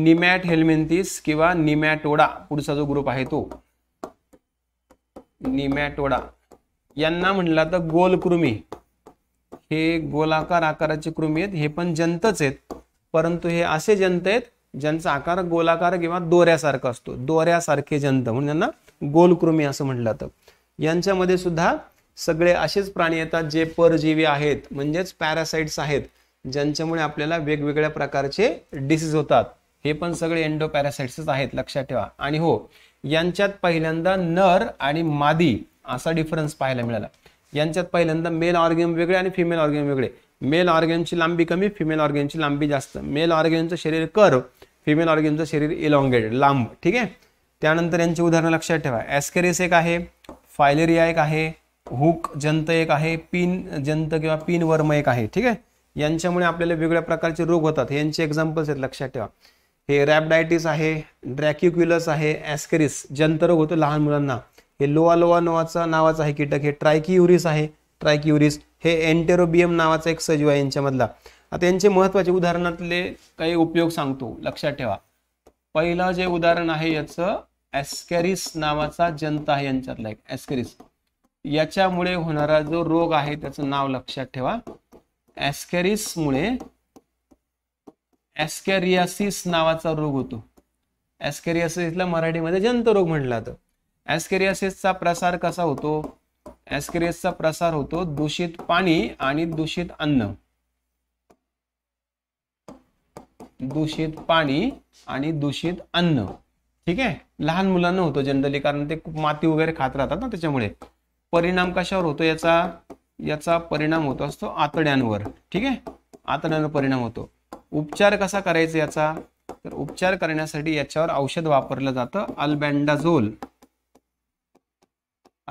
निमॅट हेल्मेंथिस किंवा निमॅटोडा पुढचा जो ग्रुप आहे तो निमॅटोडा यांना म्हटलं तर गोलकृमी हे गोलाकार आकाराचे कृमी आहेत हे पण जंतच आहेत परंतु हे असे जंत आहेत ज्यांचा आकार गोलाकार किंवा दोऱ्यासारखा असतो दोऱ्यासारखे जंत म्हणून यांना गोलकृमी असं म्हटलं जातं यांच्यामध्ये सुद्धा सगळे असेच प्राणी येतात जे परजीवी आहेत म्हणजेच पॅरासाइट्स आहेत ज्यांच्यामुळे आपल्याला वेगवेगळ्या प्रकारचे डिसीज होतात हे पण सगळे एंडो पॅरासाइट्सच आहेत लक्षात ठेवा आणि हो यांच्यात पहिल्यांदा नर आणि मादी असा डिफरन्स पाहायला मिळाला यांच्यात पहिल्यांदा मेल ऑर्गेन वेगळे आणि फिमेल ऑर्गेन वेगळे मेल ऑर्गेनची लांबी कमी फिमेल ऑर्गेनची लांबी जास्त मेल ऑर्गेनचं शरीर कर फिमेल ऑर्गेनचं शरीर इलॉंगेटेड लांब ठीक आहे त्यानंतर यांची उदाहरणं लक्षात ठेवा ॲस्केरिस एक आहे फायलेरिया एक आहे हुक जंत एक आहे पिन जंत किंवा पिन वर्म एक आहे ठीक आहे यांच्यामुळे आपल्याला वेगळ्या प्रकारचे रोग होतात यांचे एक्झाम्पल्स आहेत लक्षात ठेवा हे रॅपडायटिस आहे ड्रॅक्युक्युलस आहे ॲस्केरिस जंतरोग होतो लहान मुलांना हे लोआ लोआ नावाचा नावाचं आहे कीटक हे ट्रायक्युरिस आहे ट्रायक्युरिस हे एन्टेरोबियम नावाचा एक सजीव आहे यांच्यामधला आता यांचे महत्वाचे उदाहरणातले काही उपयोग सांगतो लक्षात ठेवा पहिलं जे उदाहरण आहे याचं ॲस्केरिस नावाचा जंत आहे यांच्यातला एक ॲस्केरिस याच्यामुळे होणारा जो रोग आहे त्याचं नाव लक्षात ठेवा ॲस्केरिसमुळे एस्केरियासिस नावाचा रोग होतो एस्केरियासिसला मराठीमध्ये जंतरोग म्हटला जातं एस्केरियासिसचा प्रसार कसा होतो एस्केरियसचा प्रसार होतो दूषित पाणी आणि दूषित अन्न दूषित पाणी आणि दूषित अन्न ठीक आहे लहान मुलांना होतो जनरली कारण ते खूप माती वगैरे खात राहतात ना त्याच्यामुळे परिणाम कशावर होतो याचा याचा परिणाम होतो असतो आतड्यांवर ठीक आहे आतड्यांवर परिणाम होतो उपचार कसा करायचा याचा तर उपचार करण्यासाठी याच्यावर औषध वापरलं जातं अल्बँडाझोल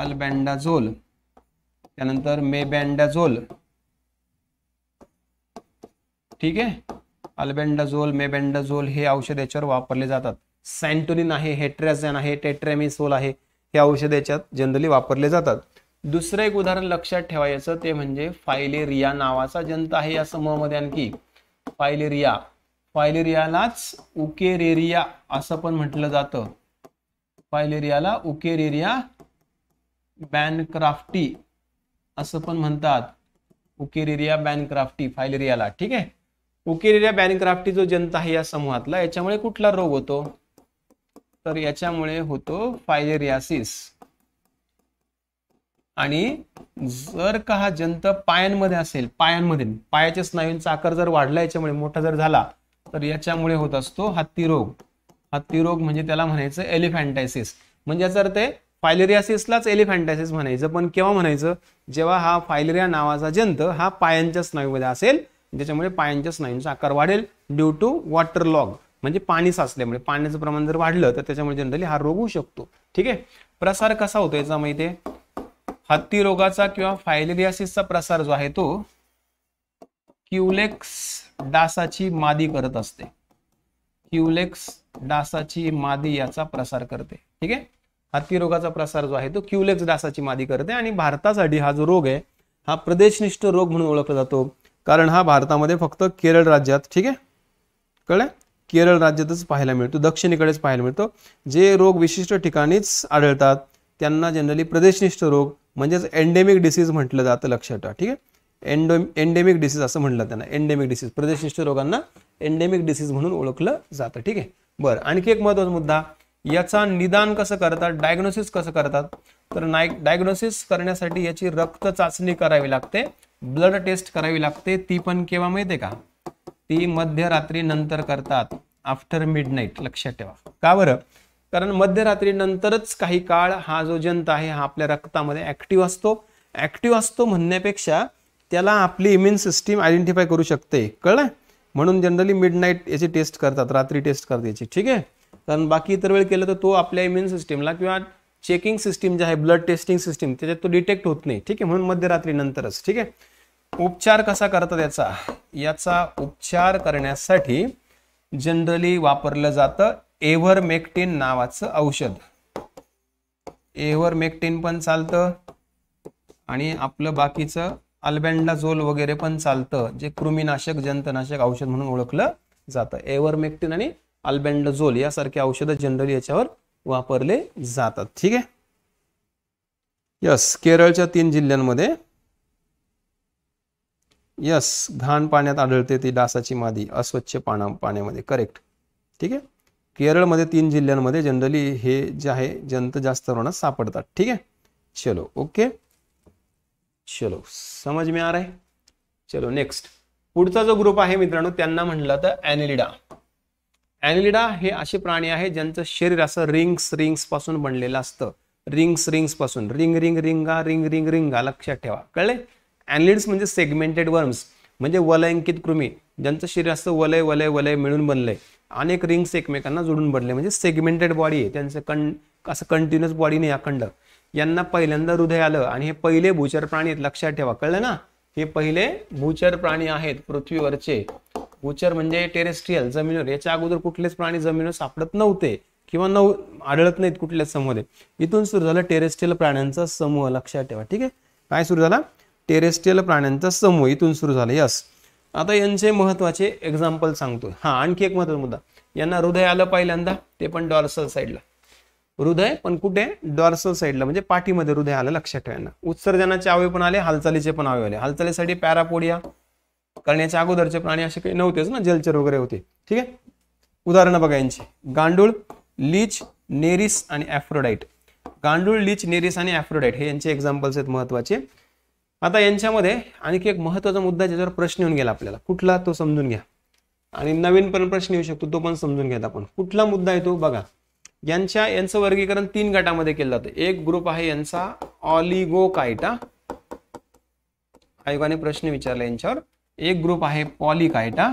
अल्बँडाझोल त्यानंतर मेबँडाझोल ठीक आहे अल्बेंडाझोल मेबेंडाझोल हे औषध याच्यावर वापरले जातात सॅन्टोरीन आहे हेट्रॅझन आहे टेट्रॅमिसोल आहे हे औषध याच्यात जनरली वापरले जातात दुसरं एक उदाहरण लक्षात ठेवायचं ते म्हणजे फायलेरिया नावाचा जंत आहे या समूहामध्ये आणखी फायलेरिया फायलेरियालाच उकेरेरिया असं पण म्हटलं जातं फायलेरियाला उकेरेरिया बॅनक्राफ्टी असं पण म्हणतात उकेरेरिया बॅनक्राफ्टी फायलेरियाला ठीक आहे उकेरेरिया बॅनक्राफ्टी जो जंत आहे या समूहातला याच्यामुळे कुठला रोग होतो तर याच्यामुळे होतो फायलेरियासिस आणि जर का हा जंत पायांमध्ये असेल पायांमध्ये पायाच्या स्नायूंचा आकार जर वाढला याच्यामुळे मोठा जर झाला तर याच्यामुळे होत असतो रोग हत्ती रोग म्हणजे त्याला म्हणायचं एलिफॅन्टायसिस म्हणजे याचा अर्थ फायलेरियासिसलाच एलिफॅन्टायसिस म्हणायचं पण केव्हा म्हणायचं जेव्हा हा फायलेरिया नावाचा जंत हा पायांच्या स्नायूमध्ये असेल ज्याच्यामुळे पायांच्या स्नायूंचा आकार वाढेल ड्यू टू वॉटर लॉग म्हणजे पाणी साचल्यामुळे पाण्याचं प्रमाण जर वाढलं तर त्याच्यामुळे जनरली हा रोग होऊ शकतो ठीक आहे प्रसार कसा होतो याचा माहिती आहे हत्ती रोगाचा किंवा फायलेरियासिसचा प्रसार जो आहे तो क्युलेक्स डासाची मादी करत असते क्युलेक्स डासाची मादी याचा प्रसार करते ठीक आहे हत्ती रोगाचा प्रसार जो आहे तो क्युलेक्स डासाची मादी करते आणि भारतासाठी हा जो रोग आहे हा प्रदेशनिष्ठ रोग म्हणून ओळखला जातो कारण हा भारतामध्ये फक्त केरळ राज्यात ठीक आहे कळलं केरळ राज्यातच पाहायला मिळतो दक्षिणेकडेच पाहायला मिळतो जे रोग विशिष्ट ठिकाणीच आढळतात त्यांना जनरली प्रदेशनिष्ठ रोग म्हणजेच एंडेमिक डिसीज म्हटलं जातं लक्षात ठेवा ठीक आहे एंडो एंडेमिक डिसीज असं म्हटलं त्यांना एंडेमिक डिसीज प्रदेशनिष्ठ रोगांना एंडेमिक डिसीज म्हणून ओळखलं जातं ठीक आहे बरं आणखी एक महत्वाचा मुद्दा याचा निदान कसं करतात डायग्नोसिस कसं करतात तर डायग्नोसिस करण्यासाठी याची रक्त चाचणी करावी लागते ब्लड टेस्ट करावी लागते ती पण केव्हा माहिती का ती मध्यरात्री नंतर करतात आफ्टर मिडनाईट लक्षात ठेवा का बरं कारण मध्यरात्रीनंतरच काही काळ हा जो जंत आहे हा आपल्या रक्तामध्ये ॲक्टिव्ह असतो ॲक्टिव्ह असतो म्हणण्यापेक्षा त्याला आपली इम्युन सिस्टीम आयडेंटिफाय करू शकते कळलं म्हणून जनरली मिड नाईट याची टेस्ट करतात रात्री टेस्ट करतात याची ठीक आहे कारण बाकी इतर वेळ केलं तर तो आपल्या इम्युन सिस्टीमला किंवा चेकिंग सिस्टीम जे आहे ब्लड टेस्टिंग सिस्टीम त्याच्यात तो डिटेक्ट होत नाही ठीक आहे म्हणून मध्यरात्रीनंतरच ठीक आहे उपचार कसा करतात याचा याचा उपचार करण्यासाठी जनरली वापरलं जातं एव्हरमेक्टिन नावाचं औषध एव्हरमेक्टिन पण चालतं आणि आपलं बाकीचं झोल वगैरे पण चालतं जे कृमीनाशक जंतनाशक औषध म्हणून ओळखलं जातं एव्हरमेक्टिन आणि झोल यासारखे औषधं जनरली याच्यावर वापरले जातात ठीक आहे यस केरळच्या तीन जिल्ह्यांमध्ये यस घाण पाण्यात आढळते ती डासाची मादी अस्वच्छ पाना पाण्यामध्ये करेक्ट ठीक आहे केरळमध्ये तीन जिल्ह्यांमध्ये जनरली हे जे आहे जंत जास्त प्रमाणात सापडतात ठीक आहे चलो ओके चलो समज में आ रहा चलो नेक्स्ट पुढचा जो ग्रुप आहे मित्रांनो त्यांना म्हटलं तर अॅनिलिडा अॅनिलिडा हे असे प्राणी आहे ज्यांचं शरीर असं रिंग्स रिंग्स पासून बनलेलं असतं रिंग्स रिंग्स पासून रिंग रिंग रिंगा रिंग रिंग रिंगा लक्षात ठेवा कळले ॲनलिड्स म्हणजे सेगमेंटेड वर्म्स म्हणजे वलयंकित कृमी ज्यांचं शरीर असतं वलय वलय वलय मिळून बनलंय अनेक रिंग्स एकमेकांना जोडून बनले म्हणजे सेगमेंटेड बॉडी आहे त्यांचं कण असं कंटिन्युअस बॉडी नाही अखंड यांना पहिल्यांदा हृदय आलं आणि हे पहिले भूचर प्राणी आहेत लक्षात ठेवा कळलं ना हे पहिले भूचर प्राणी आहेत पृथ्वीवरचे भूचर म्हणजे टेरेस्ट्रियल जमिनीवर याच्या अगोदर कुठलेच प्राणी जमिनीवर सापडत नव्हते किंवा नऊ आढळत नाहीत कुठल्याच समूह इथून सुरू झालं टेरेस्ट्रियल प्राण्यांचा समूह लक्षात ठेवा ठीक आहे काय सुरू झाला टेरेस्ट्रियल प्राण्यांचा समूह इथून सुरू झाला यस आता यांचे महत्त्वाचे एक्झाम्पल सांगतो हा आणखी एक महत्वाचा मुद्दा यांना हृदय आलं पहिल्यांदा ते पण डॉर्सल साईडला हृदय पण कुठे डॉर्सल साईडला म्हणजे पाठीमध्ये हृदय आलं लक्षात ठेवायला उत्सर्जनाचे अवयव पण आले हालचालीचे पण अवयव आले हालचालीसाठी पॅरापोडिया करण्याच्या अगोदरचे प्राणी असे काही नव्हतेच ना जलचर वगैरे होते ठीक आहे उदाहरण बघा यांचे गांडूळ लीच नेरिस आणि ॲफ्रोडाईट गांडूळ लीच नेरिस आणि ॲफ्रोडाईट हे यांचे एक्झाम्पल्स आहेत महत्वाचे आता यांच्यामध्ये आणखी एक महत्वाचा मुद्दा ज्याच्यावर प्रश्न येऊन गेला आपल्याला कुठला तो समजून घ्या आणि नवीन पण प्रश्न येऊ शकतो तो पण समजून घ्या आपण कुठला मुद्दा येतो बघा यांच्या यांचं वर्गीकरण तीन गटामध्ये केलं जातं एक ग्रुप आहे यांचा ऑलिगो कायटा आयोगाने प्रश्न विचारला यांच्यावर एक ग्रुप आहे पॉलिकायटा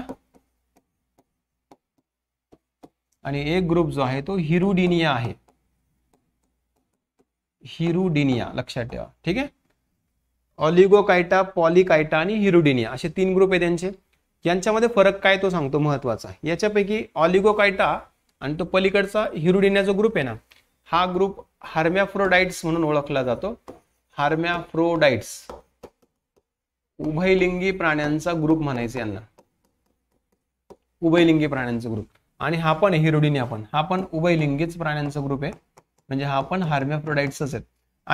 आणि एक ग्रुप जो आहे तो हिरुडिनिया आहे हिरुडिनिया लक्षात ठेवा ठीक आहे ऑलिगोकायटा पॉलिकायटा आणि हिरुडिनिया असे तीन ग्रुप आहे त्यांचे यांच्यामध्ये फरक काय तो सांगतो महत्वाचा याच्यापैकी ऑलिगोकायटा आणि तो पलीकडचा हिरुडिनिया जो ग्रुप आहे ना हा ग्रुप हार्म्याफ्रोडाइट्स म्हणून ओळखला जातो हार्म्याफ्रोडाइट्स उभयलिंगी प्राण्यांचा ग्रुप म्हणायचं यांना उभयलिंगी प्राण्यांचा ग्रुप आणि हा पण हिरुडिनिया आपण हा पण उभयलिंगीच प्राण्यांचा ग्रुप आहे म्हणजे हा पण हार्म्याफ्रोडाइट्सच आहे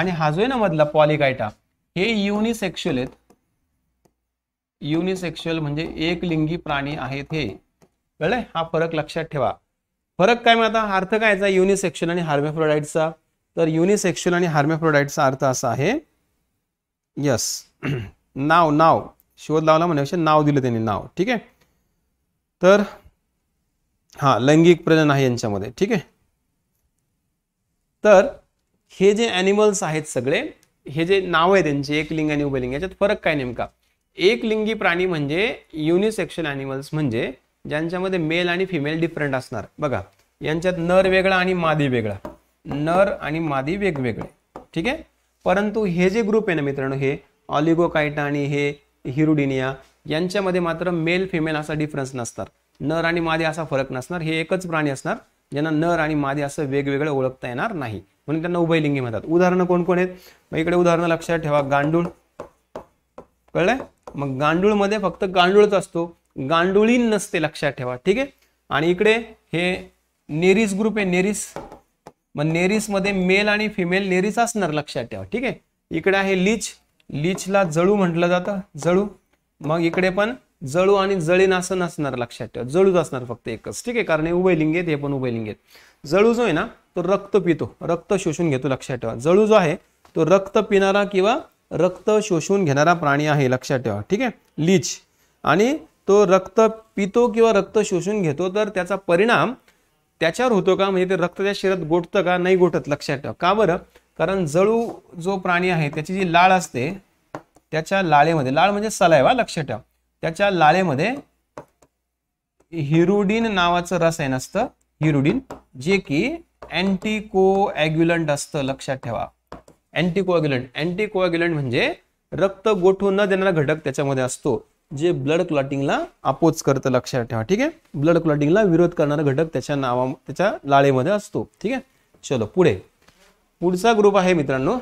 आणि हा जो आहे ना मधला पॉलिकायटा हे युनिसेक्शुअल आहेत युनिसेक्शुअल म्हणजे एक लिंगी प्राणी आहेत हे कळलंय हा फरक लक्षात ठेवा फरक काय मग आता अर्थ कायचा युनिसेक्शुअल आणि हार्मेफ्रोडाईटचा तर युनिसेक्शुअल आणि हार्मेफ्रोडाईटचा अर्थ असा आहे यस नाव नाव शोध लावला म्हणजे नाव दिलं त्यांनी नाव ठीक आहे तर हा लैंगिक प्रजन आहे यांच्यामध्ये ठीक आहे तर हे जे ॲनिमल्स आहेत सगळे हे जे नाव आहे त्यांचे एक लिंग आणि उभयलिंग याच्यात फरक काय नेमका एक लिंगी प्राणी म्हणजे युनिसेक्शन अॅनिमल्स म्हणजे ज्यांच्यामध्ये मेल आणि फिमेल डिफरंट असणार बघा यांच्यात नर वेगळा आणि मादी वेगळा नर आणि मादी वेगवेगळे ठीक आहे परंतु हे जे ग्रुप आहे ना मित्रांनो हे ऑलिगोकायटा आणि हे हिरुडिनिया यांच्यामध्ये मात्र मेल फिमेल असा डिफरन्स नसणार नर आणि मादी असा फरक नसणार हे एकच प्राणी असणार ज्यांना नर आणि मादी असं वेगवेगळं ओळखता येणार नाही म्हणून त्यांना उभयलिंगी म्हणतात उदाहरणं कोण कोण आहेत मग इकडे उदाहरणं लक्षात ठेवा गांडूळ कळलंय मग गांडूळमध्ये फक्त गांडूळच असतो गांडुळी नसते लक्षात ठेवा ठीक आहे आणि इकडे हे नेरीस ग्रुप आहे नेरीस मग मध्ये मेल आणि फिमेल नेरीस असणार लक्षात ठेवा ठीक आहे इकडे आहे लीच लीचला जळू म्हटलं जातं जळू मग इकडे पण जळू आणि जळीन असं नसणार लक्षात ठेवा जळूच असणार फक्त एकच ठीक आहे कारण हे उभयलिंग आहेत हे पण उभयलिंग आहेत जळू जो आहे ना तो रक्त पितो रक्त शोषून घेतो लक्षात ठेवा जळू जो आहे तो रक्त पिणारा किंवा रक्त शोषून घेणारा प्राणी आहे लक्षात ठेवा ठीक आहे लीच आणि तो रक्त पितो किंवा रक्त शोषून घेतो तर त्याचा परिणाम त्याच्यावर होतो का म्हणजे ते रक्त त्या शरीरात गोठतं का नाही गोठत लक्षात ठेवा का बरं कारण जळू जो प्राणी आहे त्याची जी लाळ असते त्याच्या लाळेमध्ये लाळ म्हणजे सलायवा लक्षात ठेवा त्याच्या लाळेमध्ये हिरुडीन नावाचं रसायन असतं हिरुडीन जे की अँटी असतं लक्षात ठेवा अँटी कोॲग्युलंट म्हणजे रक्त गोठू न देणारा घटक त्याच्यामध्ये असतो जे ब्लड क्लॉटिंगला अपोज करतं लक्षात ठेवा ठीक आहे ब्लड क्लॉटिंगला विरोध करणारा घटक त्याच्या नावा त्याच्या लाळेमध्ये असतो ठीक आहे चलो पुढे पुढचा ग्रुप आहे मित्रांनो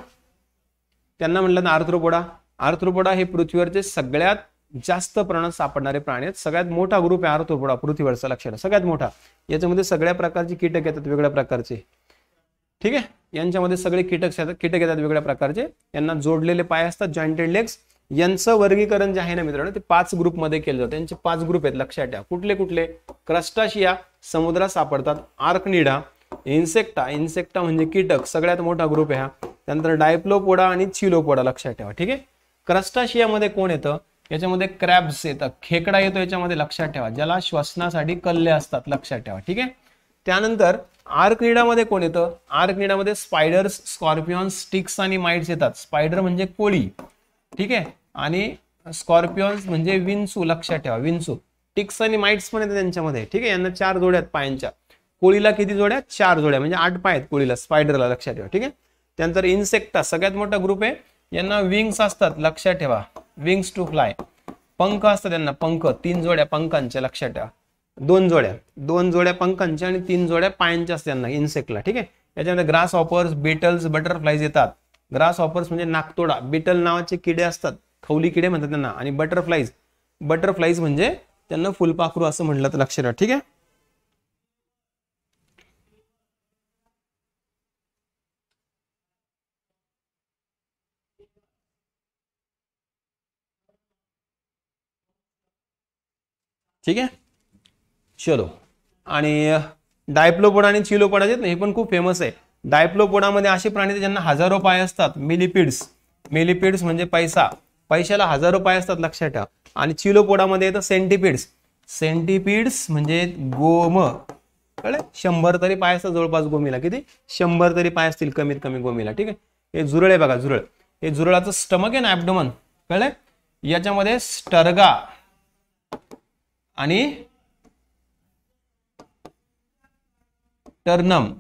त्यांना म्हटलं ना आर्थ्रोपोडा आर्थ्रोपोडा हे पृथ्वीवरचे सगळ्यात जास्त प्रमाणात सापडणारे प्राणी आहेत सगळ्यात मोठा ग्रुप आहे आर्थोपोडा पृथ्वीवरचा लक्षात सगळ्यात मोठा याच्यामध्ये सगळ्या प्रकारचे कीटक येतात वेगळ्या प्रकारचे ठीक आहे यांच्यामध्ये सगळे कीटक कीटक येतात वेगळ्या प्रकारचे यांना जोडलेले पाय असतात जॉईंटेड लेग्स यांचं वर्गीकरण जे आहे ना मित्रांनो ते पाच ग्रुपमध्ये केलं जातं यांचे पाच ग्रुप आहेत लक्षात ठेवा कुठले कुठले क्रस्टाशिया समुद्रात सापडतात आर्कनिडा इन्सेक्टा इन्सेक्टा म्हणजे कीटक सगळ्यात मोठा ग्रुप आहे हा त्यानंतर डायप्लोपोडा आणि चिलोपोडा लक्षात ठेवा ठीक आहे क्रस्टाशियामध्ये कोण येतं याच्यामध्ये क्रॅब्स येतात खेकडा येतो याच्यामध्ये लक्षात ठेवा ज्याला श्वसनासाठी कल्ले असतात लक्षात ठेवा ठीक आहे त्यानंतर क्रीडामध्ये कोण येतं क्रीडामध्ये स्पायडर्स स्कॉर्पियॉन स्टिक्स आणि माइट्स येतात स्पायडर म्हणजे कोळी ठीक आहे आणि स्कॉर्पियॉन्स म्हणजे विन्सू लक्षात ठेवा विन्सू टिक्स आणि माइट्स पण येतात त्यांच्यामध्ये ठीक आहे यांना चार जोड्या आहेत पायांच्या कोळीला किती जोड्या चार जोड्या म्हणजे आठ पाय आहेत कोळीला स्पायडरला लक्षात ठेवा ठीक आहे त्यानंतर इन्सेक्टा सगळ्यात मोठा ग्रुप आहे यांना विंग्स असतात लक्षात ठेवा विंग्स टू फ्लाय पंख असतात त्यांना पंख तीन जोड्या पंखांच्या लक्षात ठेवा दोन जोड्या दोन जोड्या पंखांच्या आणि तीन जोड्या पायांच्या असतात त्यांना इन्सेक्टला ठीक आहे याच्यामध्ये ग्रास ऑपर्स बीटल्स बटरफ्लायज येतात ग्रास ऑपर्स म्हणजे नागतोडा बीटल नावाचे किडे असतात खवली किडे म्हणतात त्यांना आणि बटरफ्लाईज बटरफ्लाईज म्हणजे त्यांना फुलपाखरू असं म्हटलं तर लक्षात ठेवा ठीक आहे ठीक आहे चलो आणि डायप्लोपोडा आणि चिलोपोडा आहेत ना हे पण खूप फेमस आहे डायप्लोपोडामध्ये असे प्राणी ज्यांना हजारो पाय असतात मिलिपिड्स मिलिपिड्स म्हणजे पैसा पैशाला हजारो पाय असतात लक्षात ठेवा आणि चिलोपोडामध्ये येतं सेंटिपिड्स सेंटिपिड्स म्हणजे गोम कळे शंभर तरी पाय असतात जवळपास गोमीला किती शंभर तरी पाय असतील कमीत कमी गोमीला ठीक आहे हे झुरळ आहे बघा झुरळ हे झुरळाचं स्टमक आहे ना कळले कळलं याच्यामध्ये स्टर्गा आणि टर्नम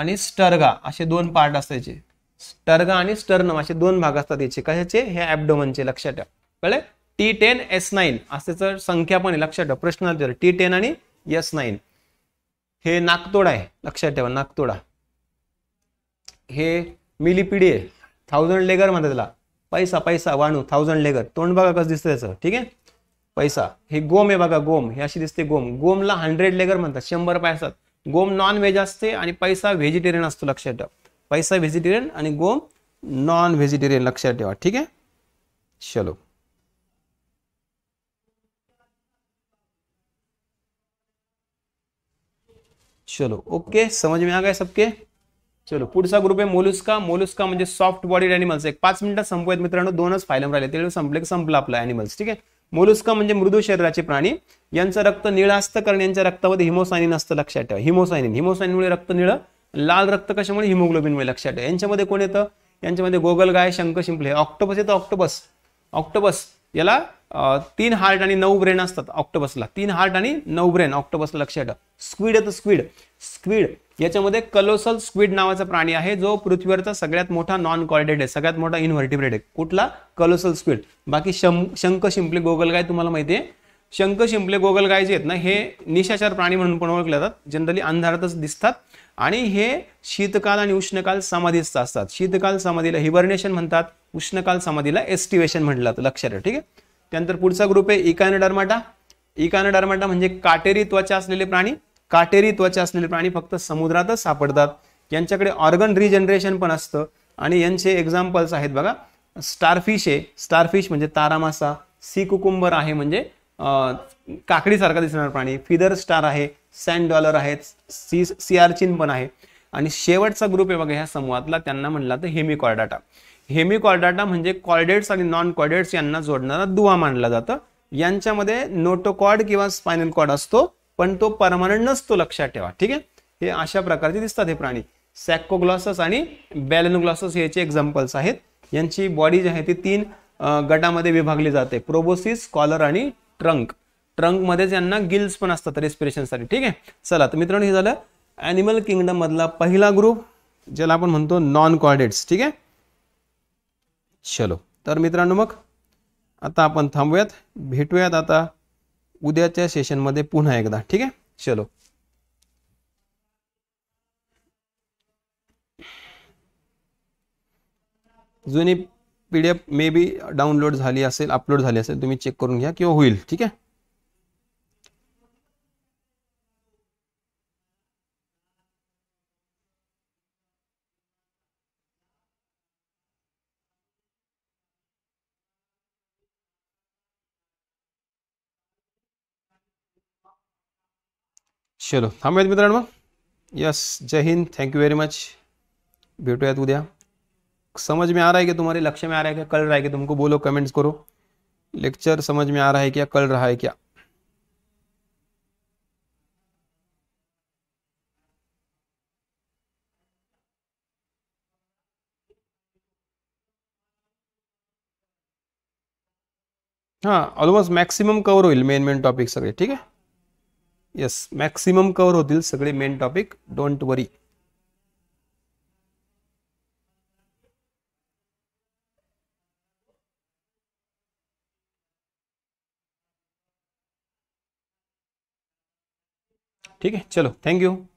आणि स्टर्गा असे दोन पार्ट असायचे स्टर्गा आणि स्टर्नम असे दोन भाग असतात याचे कशाचे हे ऍबडोमनचे लक्षात ठेवा कळे टी टेन एस नाईन असेच संख्या पण आहे लक्षात ठेवा प्रश्न टी टेन आणि एस नाईन हे नागतोडा आहे लक्षात ठेवा नागतोडा हे मिलीपिडी आहे थाउजंड लेगर म्हणतात त्याला पैसा पैसा वाणू थाउजंड लेगर तोंड बघा कसं दिसतं त्याचं ठीक आहे पैसा हे गोम आहे बघा गोम हे अशी दिसते गोम गोमला हंड्रेड लेगर म्हणतात शंभर पाय असतात गोम नॉन व्हेज असते आणि पैसा व्हेजिटेरियन असतो लक्षात ठेवा पैसा व्हेजिटेरियन आणि गोम नॉन व्हेजिटेरियन लक्षात ठेवा ठीक आहे चलो चलो ओके समझ में आ गए सबके चलो पुढचा ग्रुप आहे मोलुस्का मोलुस्का म्हणजे सॉफ्ट बॉडीड अॅनिमल्स एक पाच मिनिटात संपूयात मित्रांनो दोनच फायलम राहिले ते संपले संपला आपला एनिमल्स ठीक आहे मोलुस्का म्हणजे मृदू शरीराचे प्राणी यांचं रक्त निळास्त असतं कारण यांच्या रक्तामध्ये हिमोसायनिन असतं लक्षात ठेवा हिमोसायनिन हिमोसायनिनमुळे रक्त निळ लाल रक्त कशामुळे हिमोग्लोबिनमुळे लक्षात ठेवा यांच्यामध्ये कोण येतं यांच्यामध्ये गोगल गाय शंख शिंपले ऑक्टोपस येतं ऑक्टोपस ऑक्टोपस याला तीन हार्ट आणि नऊ ब्रेन असतात ऑक्टोबसला तीन हार्ट आणि नऊ ब्रेन ऑक्टोबसला लक्षात स्क्विड तर स्क्विड स्क्विड याच्यामध्ये कलोसल स्क्विड नावाचा प्राणी आहे जो पृथ्वीवरचा सगळ्यात मोठा नॉन कॉर्डेड आहे सगळ्यात मोठा इन्व्हर्टिब्रेट आहे कुठला कलोसल स्क्विड बाकी शं शंख शिंपले गोगलगाय तुम्हाला माहिती आहे शंख शिंपले गोगलगाय जे आहेत ना हे निशाचार प्राणी म्हणून पण ओळखले जातात जनरली अंधारातच दिसतात आणि हे शीतकाल आणि उष्णकाल समाधीस्थ असतात शीतकाल समाधीला हिबर्नेशन म्हणतात उष्णकाल समाधीला एस्टिवेशन म्हटलं तर लक्षात ठीक आहे त्यानंतर पुढचा ग्रुप आहे इकानोडर्माटा डरमाटा म्हणजे काटेरी त्वचा असलेले प्राणी काटेरी त्वचा असलेले प्राणी फक्त समुद्रातच सापडतात यांच्याकडे ऑर्गन रिजनरेशन पण असतं आणि यांचे एक्झाम्पल्स आहेत बघा स्टारफिश आहे स्टारफिश म्हणजे तारामासा सी कुकुंबर आहे म्हणजे काकडीसारखा दिसणार प्राणी फिदर स्टार आहे सँड डॉलर आहेत सी सी सियार्चिन पण आहे आणि शेवटचा ग्रुप आहे बघा ह्या समूहातला त्यांना म्हणला तर हेमिकॉर्डाटा हेमी कॉर्डाटा म्हणजे कॉर्डेट्स आणि नॉन कॉर्डेट्स यांना जोडणारा दुवा मानला जातं यांच्यामध्ये नोटोकॉर्ड किंवा स्पायनल कॉर्ड असतो पण तो परमानंट नसतो लक्षात ठेवा ठीक आहे हे अशा प्रकारचे दिसतात हे प्राणी सॅकोग्लॉसस आणि बॅलनोग्लॉसस याचे एक्झाम्पल्स आहेत यांची बॉडी जी आहे ती तीन गटामध्ये विभागली जाते प्रोबोसिस कॉलर आणि ट्रंक ट्रंकमध्येच यांना गिल्स पण असतात रेस्पिरेशनसाठी ठीक आहे चला तर मित्रांनो हे झालं ॲनिमल किंगडममधला पहिला ग्रुप ज्याला आपण म्हणतो नॉन कॉर्डेट्स ठीक आहे चलो तर मित्रांनो मग आता आपण थांबूयात भेटूयात आता उद्याच्या सेशनमध्ये पुन्हा एकदा ठीक आहे चलो जुनी P D F maybe download झाली असेल अपलोड झाली असेल तुम्ही चेक करून घ्या किंवा होईल ठीक आहे चलो थांबूयात मित्रांनो यस जय हिंद थैंक यू वेरी मच भेटूयात उद्या समझ में आ रहा है कि तुम्हारे लक्ष्य में आ रहा है क्या कल रहा है कि तुमको बोलो कमेंट्स करो लेक्चर समझ में आ रहा है क्या कल रहा है क्या हाँ ऑलमोस्ट मैक्सिमम कवर होईल मेन मेन टॉपिक सगे ठीक है यस मैक्सिमम कवर होते सगले मेन टॉपिक डोंट वरी ठीक है चलो थैंक यू